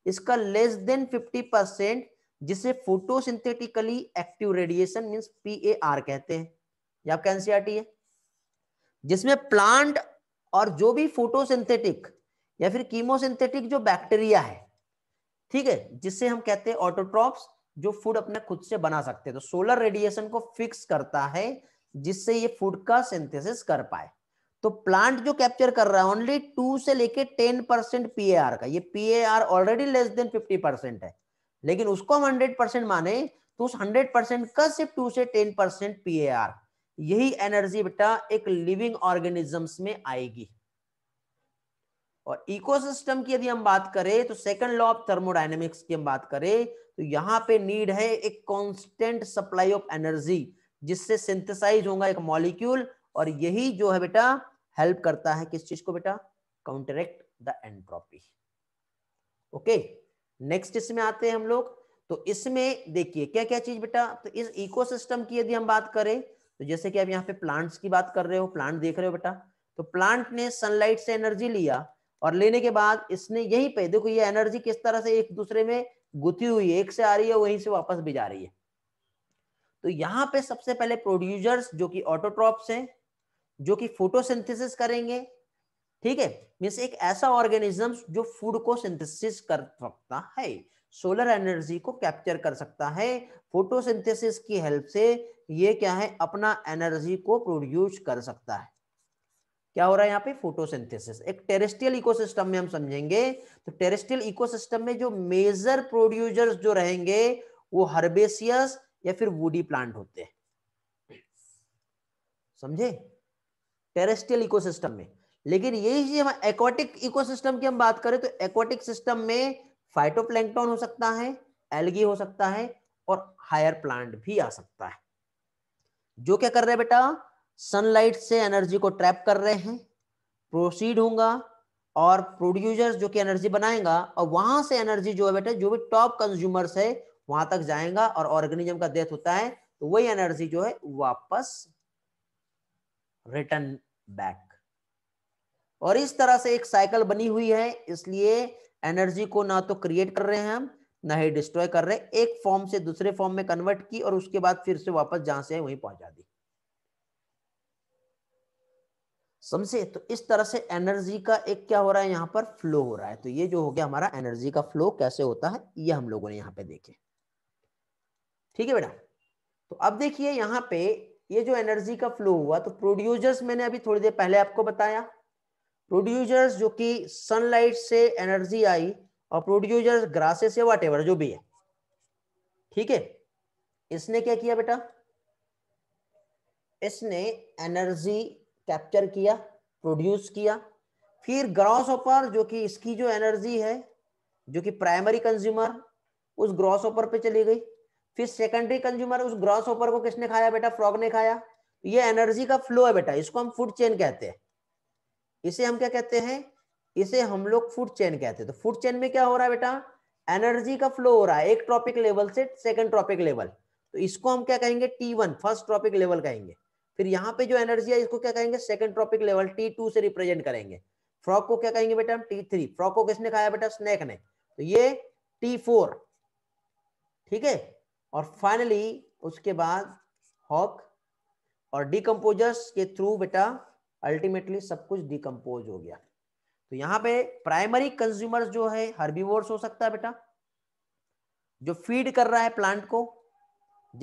इसका लेस देन 50 परसेंट जिसे photosynthetically active radiation means PAR कहते हैं या आपका एनसीआरटी e है जिसमें प्लांट और जो भी फोटोसिंथेटिक या फिर कीमोसिंथेटिक जो बैक्टीरिया है ठीक है जिससे हम कहते हैं ऑटोट्रॉप्स जो फूड अपने खुद से बना सकते हैं तो सोलर रेडिएशन को फिक्स करता है जिससे ये फूड का सिंथेसिस कर पाए तो प्लांट जो कैप्चर कर रहा है ओनली टू से लेके टेन परसेंट पीएआर का ये P already less than fifty percent है लेकिन उसको हम हंड्रेड परसेंट माने तो उस हंड्रेड परसेंट का सिर्फ टू से टेन परसेंट पीएआर यही एनर्जी बेटा एक लिविंग ऑर्गेनिजम्स में आएगी और इकोसिस्टम की यदि हम बात करें तो सेकंड लॉ ऑफ थर्मोडाइनमिक्स की हम बात करें तो यहाँ पे नीड है एक कांस्टेंट सप्लाई ऑफ एनर्जी जिससे सिंथेसाइज होगा एक मॉलिक्यूल और यही जो है बेटा हेल्प करता है किस चीज को बेटा counteract the entropy okay next इसमें आते हैं हम लोग तो इसमें देखिए क्या क्या चीज बेटा तो इस इकोसिस्टम की यदि हम बात करें तो जैसे कि आप यहाँ पे प्लांट्स की बात कर रहे हो प्लांट देख रहे हो बेटा तो प्लांट ने सनलाइट से एनर्जी लिया और लेने के बाद इसने यही पे देखो ये एनर्जी किस तरह से एक दूसरे में गुथी हुई है एक से आ रही है वहीं से वापस भी जा रही है तो यहाँ पे सबसे पहले प्रोड्यूसर्स जो कि ऑटोट्रॉप्स हैं जो कि फोटोसिंथेसिस करेंगे ठीक है मीन्स एक ऐसा ऑर्गेनिज्म जो फूड को सिंथेसिस कर सकता है सोलर एनर्जी को कैप्चर कर सकता है फोटोसिंथेसिस की हेल्प से ये क्या है अपना एनर्जी को प्रोड्यूस कर सकता है क्या हो रहा है यहाँ पे फोटोसिंथेसिस एक टेरेस्ट्रियल इकोसिस्टम में हम समझेंगे तो टेरेस्ट्रियल इकोसिस्टम में जो मेजर प्रोड्यूसर्स जो रहेंगे वो हर्बेसियस या फिर वुडी प्लांट होते हैं समझे टेरेस्ट्रियल इकोसिस्टम में लेकिन यही चीज हम एक्वाटिक इकोसिस्टम की हम बात करें तो एक्वाटिक सिस्टम में फाइटोप्लैंक्टन हो सकता है एलगी हो सकता है और हायर प्लांट भी आ सकता है जो क्या कर रहे हैं बेटा सनलाइट से एनर्जी को ट्रैप कर रहे हैं प्रोसीड होगा और प्रोड्यूसर जो कि एनर्जी बनाएगा और वहां से एनर्जी जो है बेटे जो भी टॉप कंज्यूमर्स है वहां तक जाएगा और ऑर्गेनिज्म का डेथ होता है तो वही एनर्जी जो है वापस रिटर्न बैक और इस तरह से एक साइकिल बनी हुई है इसलिए एनर्जी को ना तो क्रिएट कर रहे हैं हम ना ही डिस्ट्रॉय कर रहे एक फॉर्म से दूसरे फॉर्म में कन्वर्ट की और उसके बाद फिर से वापस जहां से वहीं पहुंचा दी समझे तो इस तरह से एनर्जी का एक क्या हो रहा है यहाँ पर फ्लो हो रहा है तो ये जो हो गया हमारा एनर्जी का फ्लो कैसे होता है ये हम लोगों ने यहाँ पे देखे ठीक है बेटा तो अब देखिए यहाँ पे ये जो एनर्जी का फ्लो हुआ तो प्रोड्यूसर्स मैंने अभी थोड़ी देर पहले आपको बताया प्रोड्यूसर्स जो कि सनलाइट से एनर्जी आई और प्रोड्यूसर्स ग्रासेस या वाटेवर जो भी है ठीक है इसने क्या किया बेटा इसने एनर्जी कैप्चर किया प्रोड्यूस किया फिर ग्रॉस ऑपर जो कि इसकी जो एनर्जी है जो कि प्राइमरी कंज्यूमर उस ग्रॉस ऑपर पे चली गई फिर सेकेंडरी कंज्यूमर उस ग्रॉस ऑपर को किसने खाया बेटा फ्रॉग ने खाया तो ये एनर्जी का फ्लो है बेटा इसको हम फूड चेन कहते हैं इसे हम क्या कहते हैं इसे हम लोग फूड चेन कहते हैं तो फूड चेन में क्या हो रहा है बेटा एनर्जी का फ्लो हो रहा है एक ट्रॉपिक लेवल से सेकंड ट्रॉपिक लेवल तो इसको हम क्या कहेंगे T one first tropic level कहेंगे फिर यहाँ पे जो एनर्जी है इसको क्या कहेंगे second tropic level T two से रिप्रेजेंट करेंगे फ्रॉक को क्या कहेंगे बेटा टी थ्री फ्रॉक को किसने खाया बेटा स्नेक ने तो ये टी फोर ठीक है और फाइनली उसके बाद हॉक और डिकम्पोजर्स के थ्रू बेटा अल्टीमेटली सब कुछ डिकम्पोज हो गया तो यहाँ पे प्राइमरी कंज्यूमर जो है हर्बीवोर्स हो सकता है बेटा जो फीड कर रहा है प्लांट को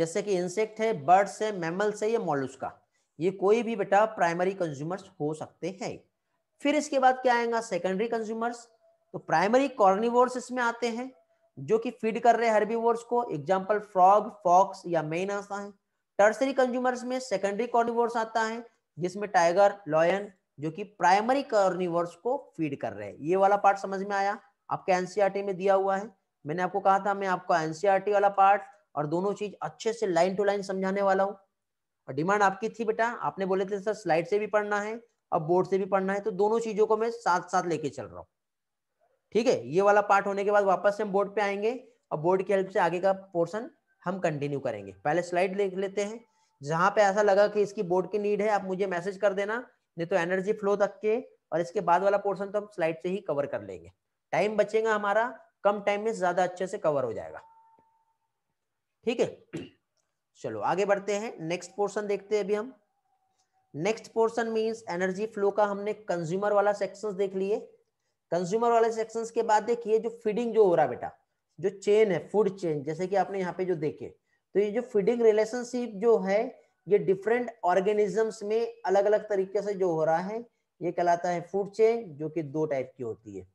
जैसे कि इंसेक्ट है बर्ड्स है मेमल्स है या मोलुस्का ये कोई भी बेटा प्राइमरी कंज्यूमर्स हो सकते हैं फिर इसके बाद क्या आएगा सेकेंडरी कंज्यूमर्स तो प्राइमरी कॉर्निवर्स इसमें आते हैं जो कि फीड कर रहे हर्बीवोर्स को एग्जांपल फ्रॉग फॉक्स या मेन आता है टर्सरी कंज्यूमर्स में सेकेंडरी कॉर्निवर्स आता है जिसमें टाइगर लॉयन जो कि प्राइमरी कॉर्निवर्स को फीड कर रहे हैं ये वाला पार्ट समझ में आया आपके एनसीआरटी e में दिया हुआ है मैंने आपको कहा था मैं आपको एनसीआरटी e वाला पार्ट और दोनों चीज अच्छे से लाइन टू लाइन समझाने वाला हूँ और डिमांड आपकी थी बेटा आपने बोले थे सर स्लाइड से भी पढ़ना है अब बोर्ड से भी पढ़ना है तो दोनों चीजों को मैं साथ साथ लेके चल रहा हूँ ठीक है ये वाला पार्ट होने के बाद वापस हम बोर्ड पे आएंगे और बोर्ड की हेल्प से आगे का पोर्सन हम कंटिन्यू करेंगे पहले स्लाइड लिख लेते हैं जहां पे ऐसा लगा कि इसकी बोर्ड की नीड है आप मुझे मैसेज कर देना नहीं तो एनर्जी फ्लो तक के और इसके बाद वाला पोर्सन तो हम स्लाइड से ही कवर कर लेंगे टाइम बचेगा हमारा कम टाइम में ज्यादा अच्छे से कवर हो जाएगा ठीक है चलो आगे बढ़ते हैं नेक्स्ट पोर्शन देखते हैं अभी हम next portion means energy flow का हमने कंज्यूमर वाला सेक्शन देख लिए कंज्यूमर वाले सेक्शन के बाद देखिए जो फीडिंग जो हो रहा बेटा जो चेन है फूड चेन जैसे कि आपने यहाँ पे जो देखे तो ये जो फीडिंग रिलेशनशिप जो है ये डिफरेंट ऑर्गेनिजम्स में अलग अलग तरीके से जो हो रहा है ये कहलाता है फूड चेन जो कि दो टाइप की होती है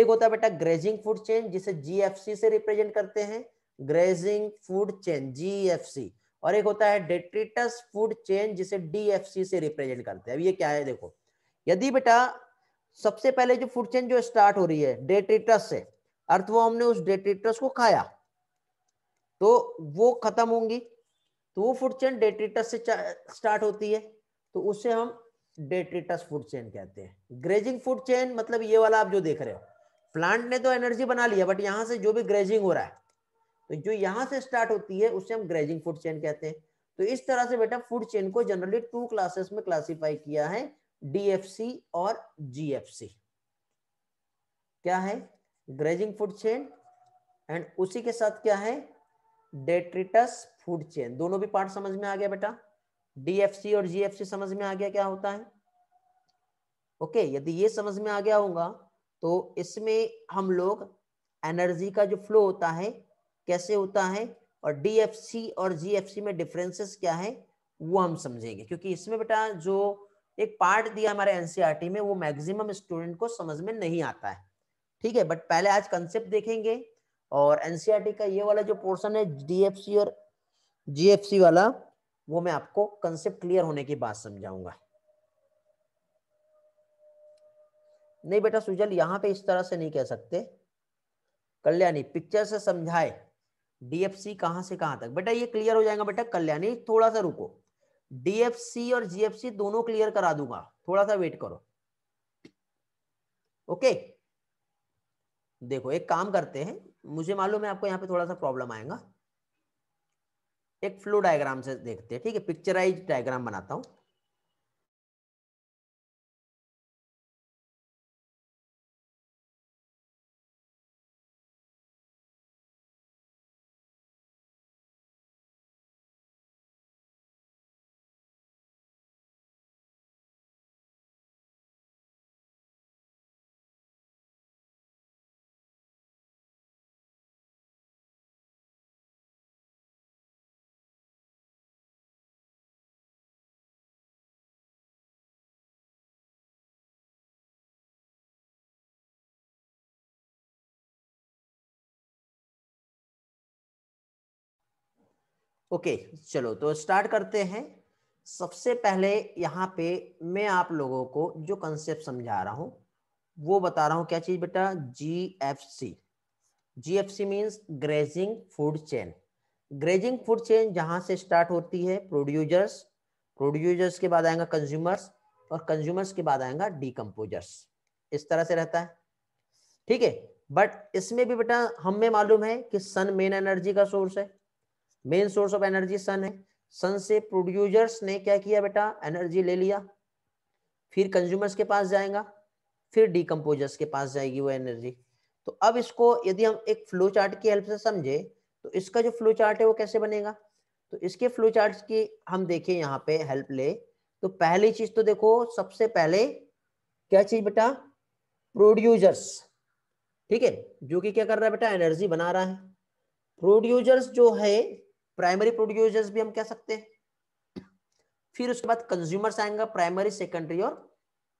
एक होता है बेटा ग्रेजिंग फूड चेन जिसे जीएफसी से रिप्रेजेंट करते हैं ग्रेजिंग फूड चेन जीएफसी और एक होता है डेट्रिटस फूड चेन जिसे डीएफसी से रिप्रेजेंट करते हैं अब ये क्या है देखो यदि बेटा सबसे पहले जो फूड चेन जो स्टार्ट हो रही है डेट्रिटस से अर्थ वो हमने उस डेट्रिटस को खाया तो वो खत्म होंगी तो वो फूड चेन डेट्रिटस से स्टार्ट होती है तो उसे हम डेट्रिटस फूड चेन कहते हैं ग्रेजिंग फूड चेन मतलब ये वाला आप जो देख रहे हो प्लांट ने तो एनर्जी बना लिया बट यहां से जो भी ग्रेजिंग हो रहा है तो जो यहाँ से स्टार्ट होती है उससे हम ग्रेजिंग फूड चेन कहते हैं तो इस तरह से बेटा फूड चेन को जनरली टू क्लासेस में क्लासिफाई किया है डीएफसी और जीएफसी क्या है ग्रेजिंग फूड चेन एंड उसी के साथ क्या है डेट्रिटस फूड चेन दोनों भी पार्ट समझ में आ गया बेटा डीएफसी और जीएफसी समझ में आ गया क्या होता है ओके okay, यदि ये समझ में आ गया होगा तो इसमें हम लोग एनर्जी का जो फ्लो होता है कैसे होता है और डीएफसी और जीएफसी में डिफरेंसेस क्या है वो हम समझेंगे क्योंकि इसमें बेटा जो एक पार्ट दिया हमारे एनसीआरटी e में वो मैक्सिमम स्टूडेंट को समझ में नहीं आता है ठीक है बट पहले आज कंसेप्ट देखेंगे और एनसीईआरटी e का ये वाला जो पोर्सन है डीएफसी और जीएफसी वाला वो मैं आपको कंसेप्ट क्लियर होने की बात समझाऊंगा नहीं बेटा सुजल यहाँ पे इस तरह से नहीं कह सकते कल्याणी पिक्चर से समझाए डीएफसी कहां से कहां तक बेटा ये क्लियर हो जाएगा बेटा कल्याणी थोड़ा सा रुको डीएफसी और जीएफसी दोनों क्लियर करा दूंगा थोड़ा सा वेट करो ओके देखो एक काम करते हैं मुझे मालूम है आपको यहाँ पे थोड़ा सा प्रॉब्लम आएगा एक फ्लो डायग्राम से देखते हैं ठीक है पिक्चराइज डायग्राम बनाता हूं ओके चलो तो स्टार्ट करते हैं सबसे पहले यहाँ पे मैं आप लोगों को जो कंसेप्ट समझा रहा हूँ वो बता रहा हूँ क्या चीज़ बेटा G F C G F C means grazing food chain grazing food chain जहाँ से स्टार्ट होती है प्रोड्यूजर्स प्रोड्यूजर्स के बाद आएगा कंज्यूमर्स और कंज्यूमर्स के बाद आएगा डीकम्पोजर्स इस तरह से रहता है ठीक है बट इसमें भी बेटा हमें मालूम है कि सन मेन एनर्जी का सोर्स है main source of energy sun है सन से प्रोड्यूसर्स ने क्या किया बेटा एनर्जी ले लिया फिर कंज्यूमर्स के पास जाएगा फिर डीकम्पोजर्स के पास जाएगी वो एनर्जी तो अब इसको यदि हम एक फ्लो चार्ट की हेल्प से समझे तो इसका जो फ्लो चार्ट है वो कैसे बनेगा तो इसके फ्लो चार्ट की हम देखें यहाँ पे हेल्प ले तो पहली चीज तो देखो सबसे पहले क्या चीज बेटा प्रोड्यूसर्स ठीक है जो कि क्या कर रहा है बेटा एनर्जी बना रहा है प्रोड्यूसर्स जो है प्राइमरी प्रोड्यूसर्स भी हम कह सकते हैं फिर उसके बाद कंज्यूमर्स आएंगे प्राइमरी सेकेंडरी और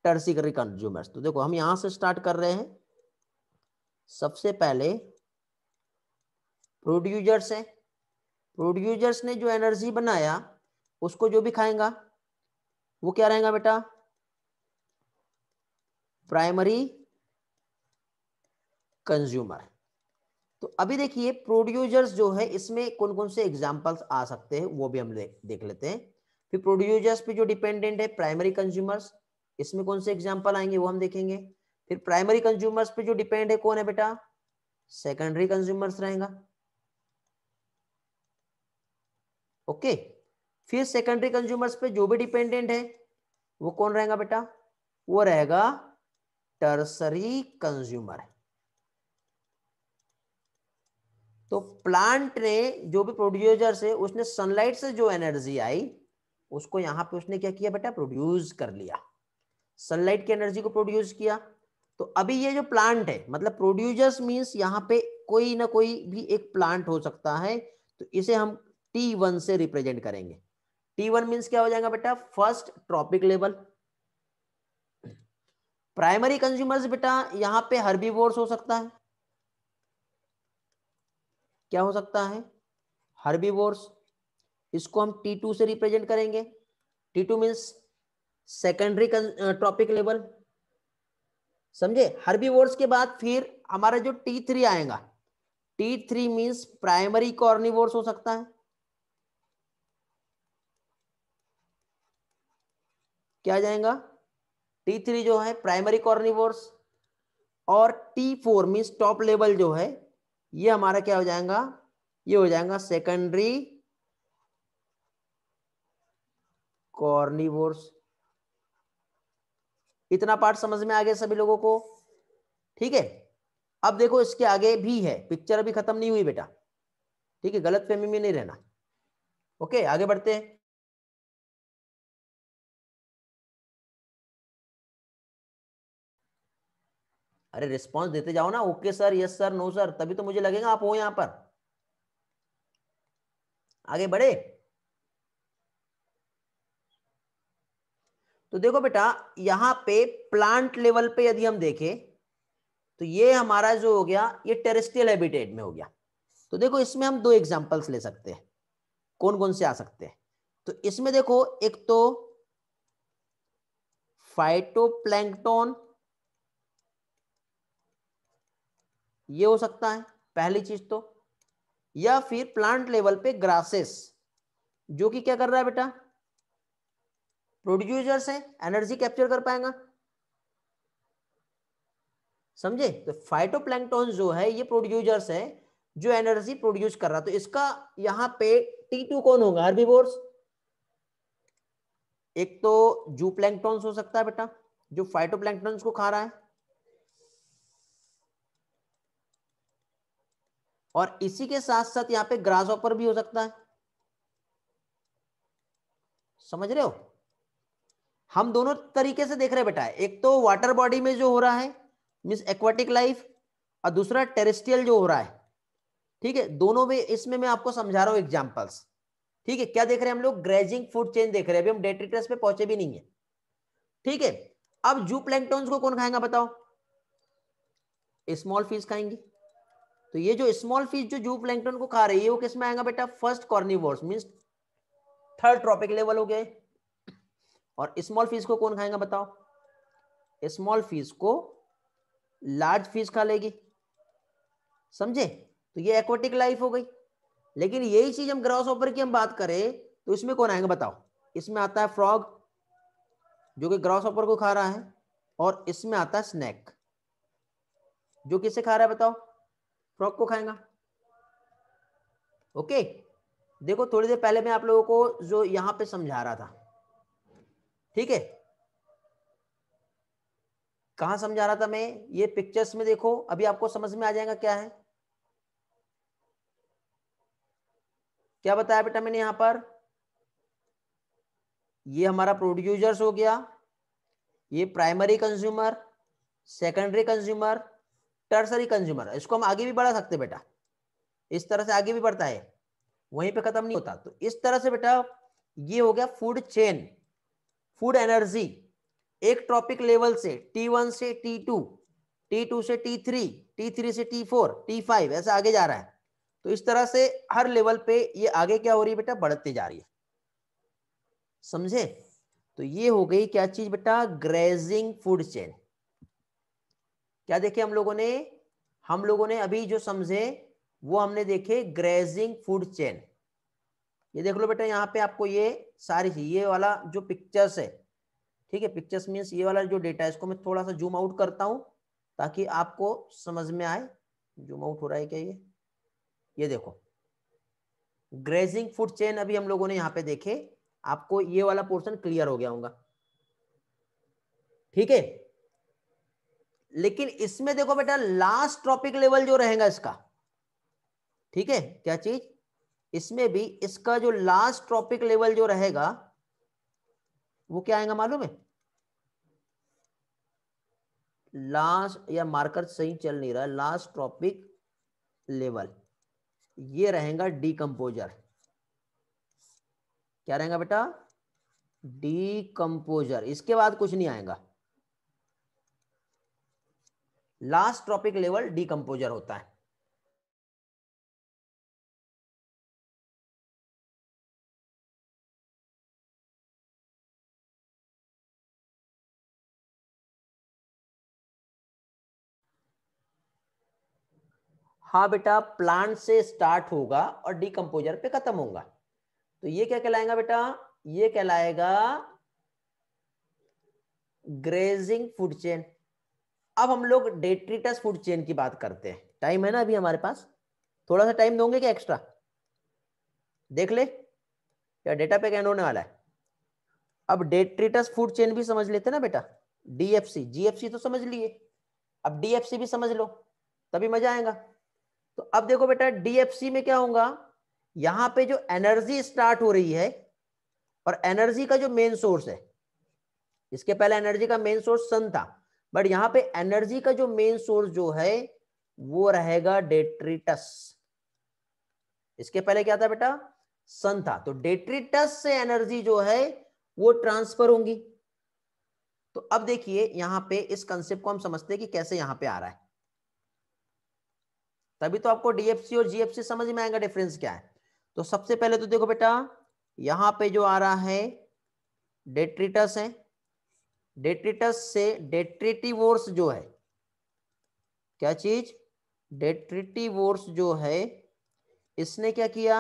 टर्सिकरी कंज्यूमर्स तो देखो हम यहां से स्टार्ट कर रहे हैं सबसे पहले प्रोड्यूसर्स है प्रोड्यूसर्स ने जो एनर्जी बनाया उसको जो भी खाएगा वो क्या रहेगा बेटा प्राइमरी कंज्यूमर अभी देखिए प्रोड्यूजर्स जो है इसमें कौन कौन से एग्जाम्पल्स आ सकते हैं वो भी हम देख लेते हैं फिर प्रोड्यूजर्स पे जो डिपेंडेंट है प्राइमरी कंज्यूमर्स इसमें कौन से एग्जाम्पल आएंगे वो हम देखेंगे फिर प्राइमरी कंज्यूमर्स पे जो डिपेंड है कौन है बेटा सेकेंडरी कंज्यूमर्स रहेगा ओके फिर सेकेंडरी कंज्यूमर्स पे जो भी डिपेंडेंट है वो कौन रहेगा बेटा वो रहेगा टर्सरी कंज्यूमर है तो प्लांट ने जो भी प्रोड्यूसर है उसने सनलाइट से जो एनर्जी आई उसको यहां पे उसने क्या किया बेटा प्रोड्यूस कर लिया सनलाइट की एनर्जी को प्रोड्यूस किया तो अभी ये जो प्लांट है मतलब प्रोड्यूसर्स मींस यहाँ पे कोई ना कोई भी एक प्लांट हो सकता है तो इसे हम T1 से रिप्रेजेंट करेंगे T1 वन मीन्स क्या हो जाएगा बेटा first tropic level primary consumers बेटा यहाँ पे हर्बीवोर्स हो सकता है क्या हो सकता है हर्बी इसको हम टी टू से रिप्रेजेंट करेंगे T two means secondary tropic level समझे हर्बीवोर्स के बाद फिर हमारा जो टी थ्री आएगा T three means primary carnivores हो सकता है क्या जाएगा टी थ्री जो है प्राइमरी कॉर्निवर्स और T four means top level जो है ये हमारा क्या हो जाएगा ये हो जाएगा सेकेंडरी कॉर्निवोर्स इतना पार्ट समझ में आ गया सभी लोगों को ठीक है अब देखो इसके आगे भी है पिक्चर अभी खत्म नहीं हुई बेटा ठीक है गलत फहमी में नहीं रहना ओके आगे बढ़ते हैं अरे रिस्पॉन्स देते जाओ ना okay sir yes sir no sir तभी तो मुझे लगेगा आप हो यहां पर आगे बढ़े तो देखो बेटा यहां पे प्लांट लेवल पे यदि हम देखें तो ये हमारा जो हो गया ये टेरेस्ट्रियल हैबिटेट में हो गया तो देखो इसमें हम दो एग्जांपल्स ले सकते हैं कौन कौन से आ सकते हैं तो इसमें देखो एक तो फाइटोप्लैंकटॉन ये हो सकता है पहली चीज तो या फिर प्लांट लेवल पे ग्रासेस जो कि क्या कर रहा है बेटा प्रोड्यूसर है एनर्जी कैप्चर कर पाएगा समझे तो फाइटोप्लैंक्टॉन जो है ये प्रोड्यूसर्स है जो एनर्जी प्रोड्यूस कर रहा तो इसका यहां पे टी टू कौन होगा हर्बीवोर्स एक तो जू हो सकता है बेटा जो फाइटोप्लैंक्टॉन्स को खा रहा है और इसी के साथ साथ यहां पे ग्रास ऑपर भी हो सकता है समझ रहे हो हम दोनों तरीके से देख रहे हैं बेटा एक तो वाटर बॉडी में जो हो रहा है मीन एक्वाटिक लाइफ और दूसरा टेरेस्ट्रियल जो हो रहा है ठीक है दोनों में इसमें मैं आपको समझा रहा हूं एग्जाम्पल्स ठीक है क्या देख रहे हैं हम लोग ग्रेजिंग फूड चेन देख रहे हैं अभी हम डेट्रिटस पे पहुंचे भी नहीं है ठीक है अब जू प्लैंक्टॉन्स को कौन खाएगा बताओ स्मॉल फिश खाएंगी तो ये जो स्मॉल फिश जो जू प्लैंकटन को खा रही है वो किस में आएगा बेटा first carnivores mean third tropic level हो गए और स्मॉल फिश को कौन खाएगा बताओ स्मॉल फिश को लार्ज फिश खा लेगी समझे तो ये एक्वेटिक लाइफ हो गई लेकिन यही चीज हम ग्रास ऑपर की हम बात करें तो इसमें कौन आएगा बताओ इसमें आता है फ्रॉग जो कि ग्रास ऑपर को खा रहा है और इसमें आता है स्नैक जो किसे खा रहा है बताओ फ्रॉक को खाएगा ओके देखो थोड़ी देर पहले मैं आप लोगों को जो यहां पे समझा रहा था ठीक है कहा समझा रहा था मैं ये पिक्चर्स में देखो अभी आपको समझ में आ जाएगा क्या है क्या बताया बेटा मैंने यहां पर ये हमारा प्रोड्यूसर्स हो गया ये primary consumer secondary consumer tertiary consumer इसको हम आगे भी बढ़ा सकते बेटा इस तरह से आगे भी बढ़ता है वहीं पे खत्म नहीं होता तो इस तरह से बेटा ये हो गया फूड चेन फूड एनर्जी एक ट्रॉपिक लेवल से टी वन से टी टू टी टू से टी थ्री टी थ्री से टी फोर टी फाइव ऐसा आगे जा रहा है तो इस तरह से हर लेवल पे ये आगे क्या हो रही है बेटा बढ़ती जा रही है समझे तो ये हो गई क्या चीज बेटा ग्रेजिंग फूड चेन क्या देखे हम लोगों ने हम लोगों ने अभी जो समझे वो हमने देखे ग्रेजिंग फूड चेन ये देख लो बेटा यहाँ पे आपको ये सारी चीज ये वाला जो पिक्चर्स है ठीक है पिक्चर्स मीन्स ये वाला जो डेटा है इसको मैं थोड़ा सा जूम आउट करता हूँ ताकि आपको समझ में आए जूम आउट हो रहा है क्या ये ये देखो ग्रेजिंग फूड चेन अभी हम लोगों ने यहाँ पे देखे आपको ये वाला पोर्शन क्लियर हो गया होगा ठीक है लेकिन इसमें देखो बेटा लास्ट ट्रॉपिक लेवल जो रहेगा इसका ठीक है क्या चीज इसमें भी इसका जो लास्ट ट्रॉपिक लेवल जो रहेगा वो क्या आएगा मालूम है लास्ट या मार्कर सही चल नहीं रहा लास्ट ट्रॉपिक लेवल ये रहेगा डीकंपोजर क्या रहेगा बेटा डीकंपोजर इसके बाद कुछ नहीं आएगा लास्ट ट्रॉपिक लेवल डीकम्पोजर होता है हाँ बेटा प्लांट से स्टार्ट होगा और डीकम्पोजर पे खत्म होगा तो ये क्या कहलाएगा बेटा ये कहलाएगा ग्रेजिंग फूड चेन अब हम लोग डेट्रीटस फूड चेन की बात करते हैं टाइम है ना अभी हमारे पास थोड़ा सा टाइम दोगे क्या एक्स्ट्रा देख ले क्या डेटा पे कैंड होने वाला है अब डेट्रीटस फूड चेन भी समझ लेते ना बेटा डीएफसी जीएफसी तो समझ लिए अब डीएफसी भी समझ लो तभी मजा आएगा तो अब देखो बेटा डीएफसी में क्या होगा यहां पे जो एनर्जी स्टार्ट हो रही है और एनर्जी का जो मेन सोर्स है इसके पहले एनर्जी का मेन सोर्स सन था बट यहां पे एनर्जी का जो मेन सोर्स जो है वो रहेगा डेट्रिटस इसके पहले क्या था बेटा सन था तो डेट्रिटस से एनर्जी जो है वो ट्रांसफर होंगी तो अब देखिए यहां पे इस कंसेप्ट को हम समझते हैं कि कैसे यहां पे आ रहा है तभी तो आपको डीएफसी और जीएफसी समझ में आएगा डिफरेंस क्या है तो सबसे पहले तो देखो बेटा यहां पे जो आ रहा है डेट्रिटस है डेट्रिटस से डेट्रिटिवोर्स जो है क्या चीज डेट्रिटिवोर्स जो है इसने क्या किया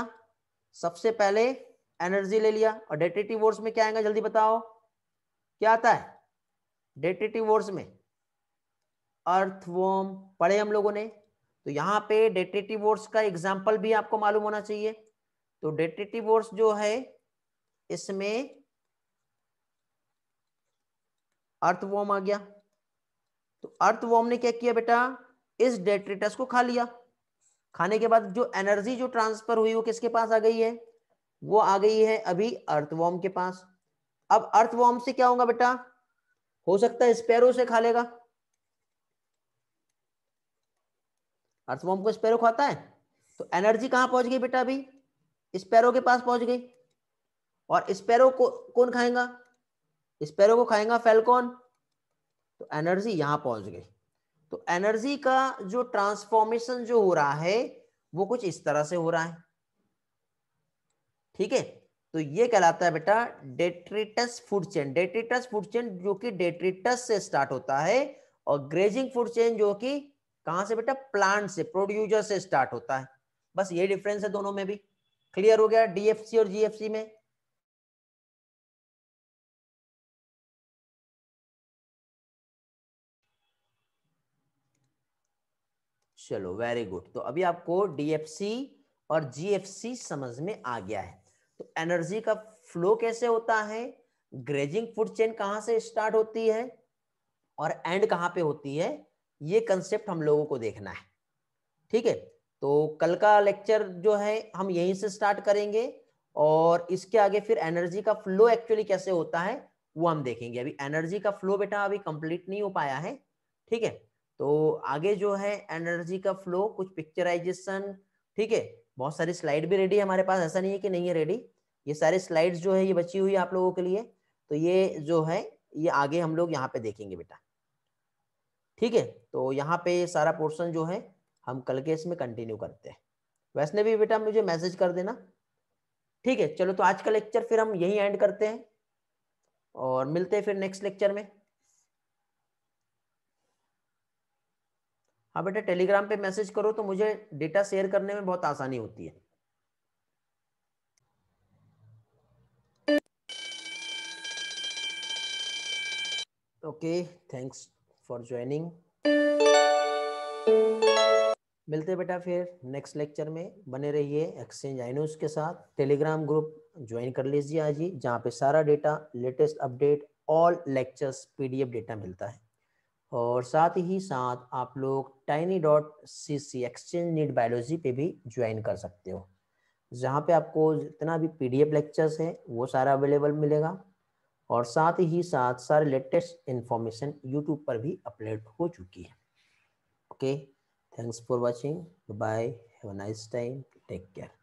सबसे पहले एनर्जी ले लिया और डेट्रिटिवोर्स में क्या आएगा जल्दी बताओ क्या आता है डेट्रिटिवोर्स में अर्थवोम पढ़े हम लोगों ने तो यहां पे डेट्रिटिवोर्स का एग्जाम्पल भी आपको मालूम होना चाहिए तो डेट्रिटिवोर्स जो है इसमें अर्थवॉर्म आ गया तो अर्थवॉर्म ने क्या किया बेटा इस डेट्रेटस को खा लिया खाने के बाद जो एनर्जी जो ट्रांसफर हुई वो किसके पास आ गई है वो आ गई है अभी अर्थवॉर्म के पास अब अर्थवॉर्म से क्या होगा बेटा हो सकता है स्पैरो से खा लेगा अर्थवॉर्म को स्पैरो खाता है तो एनर्जी कहां पहुंच गई बेटा अभी स्पैरो के पास पहुंच गई और स्पैरो को कौन खाएगा स्पेरो को खाएगा फेलकॉन तो एनर्जी यहां पहुंच गई तो एनर्जी का जो ट्रांसफॉर्मेशन जो हो रहा है वो कुछ इस तरह से हो रहा है ठीक है तो ये कहलाता है बेटा detritus food chain detritus food chain जो कि डेट्रिटस से स्टार्ट होता है और ग्रेजिंग फूड चेन जो कि कहां से बेटा प्लांट से प्रोड्यूसर से स्टार्ट होता है बस ये डिफरेंस है दोनों में भी क्लियर हो गया डीएफसी और जीएफसी में चलो वेरी गुड तो अभी आपको डीएफसी और जीएफसी समझ में आ गया है तो एनर्जी का फ्लो कैसे होता है ग्रेजिंग फूड चेन कहाँ से स्टार्ट होती है और एंड कहाँ पे होती है ये कंसेप्ट हम लोगों को देखना है ठीक है तो कल का लेक्चर जो है हम यहीं से स्टार्ट करेंगे और इसके आगे फिर एनर्जी का फ्लो एक्चुअली कैसे होता है वो हम देखेंगे अभी एनर्जी का फ्लो बेटा अभी कंप्लीट नहीं हो पाया है ठीक है तो आगे जो है एनर्जी का फ्लो कुछ पिक्चराइजेशन ठीक है बहुत सारी स्लाइड भी रेडी है हमारे पास ऐसा नहीं है कि नहीं है रेडी ये सारे स्लाइड्स जो है ये बची हुई है आप लोगों के लिए तो ये जो है ये आगे हम लोग यहाँ पे देखेंगे बेटा ठीक है तो यहाँ पे सारा पोर्शन जो है हम कल के इसमें कंटिन्यू करते हैं वैसे भी बेटा मुझे मैसेज कर देना ठीक है चलो तो आज का लेक्चर फिर हम यही एंड करते हैं और मिलते हैं फिर नेक्स्ट लेक्चर में हाँ बेटा टेलीग्राम पे मैसेज करो तो मुझे डेटा शेयर करने में बहुत आसानी होती है ओके थैंक्स फॉर ज्वाइनिंग मिलते बेटा फिर नेक्स्ट लेक्चर में बने रहिए एक्सचेंज आइनोज के साथ टेलीग्राम ग्रुप ज्वाइन कर लीजिए आज ही जहाँ पे सारा data latest update all lectures PDF data मिलता है और साथ ही साथ आप लोग tiny dot C C exchange NEET biology पे भी ज्वाइन कर सकते हो जहाँ पे आपको जितना भी एफ लेक्चर्स है वो सारा अवेलेबल मिलेगा और साथ ही साथ सारे लेटेस्ट इन्फॉर्मेशन यूट्यूब पर भी अपलोड हो चुकी है okay thanks for watching bye have a nice time take care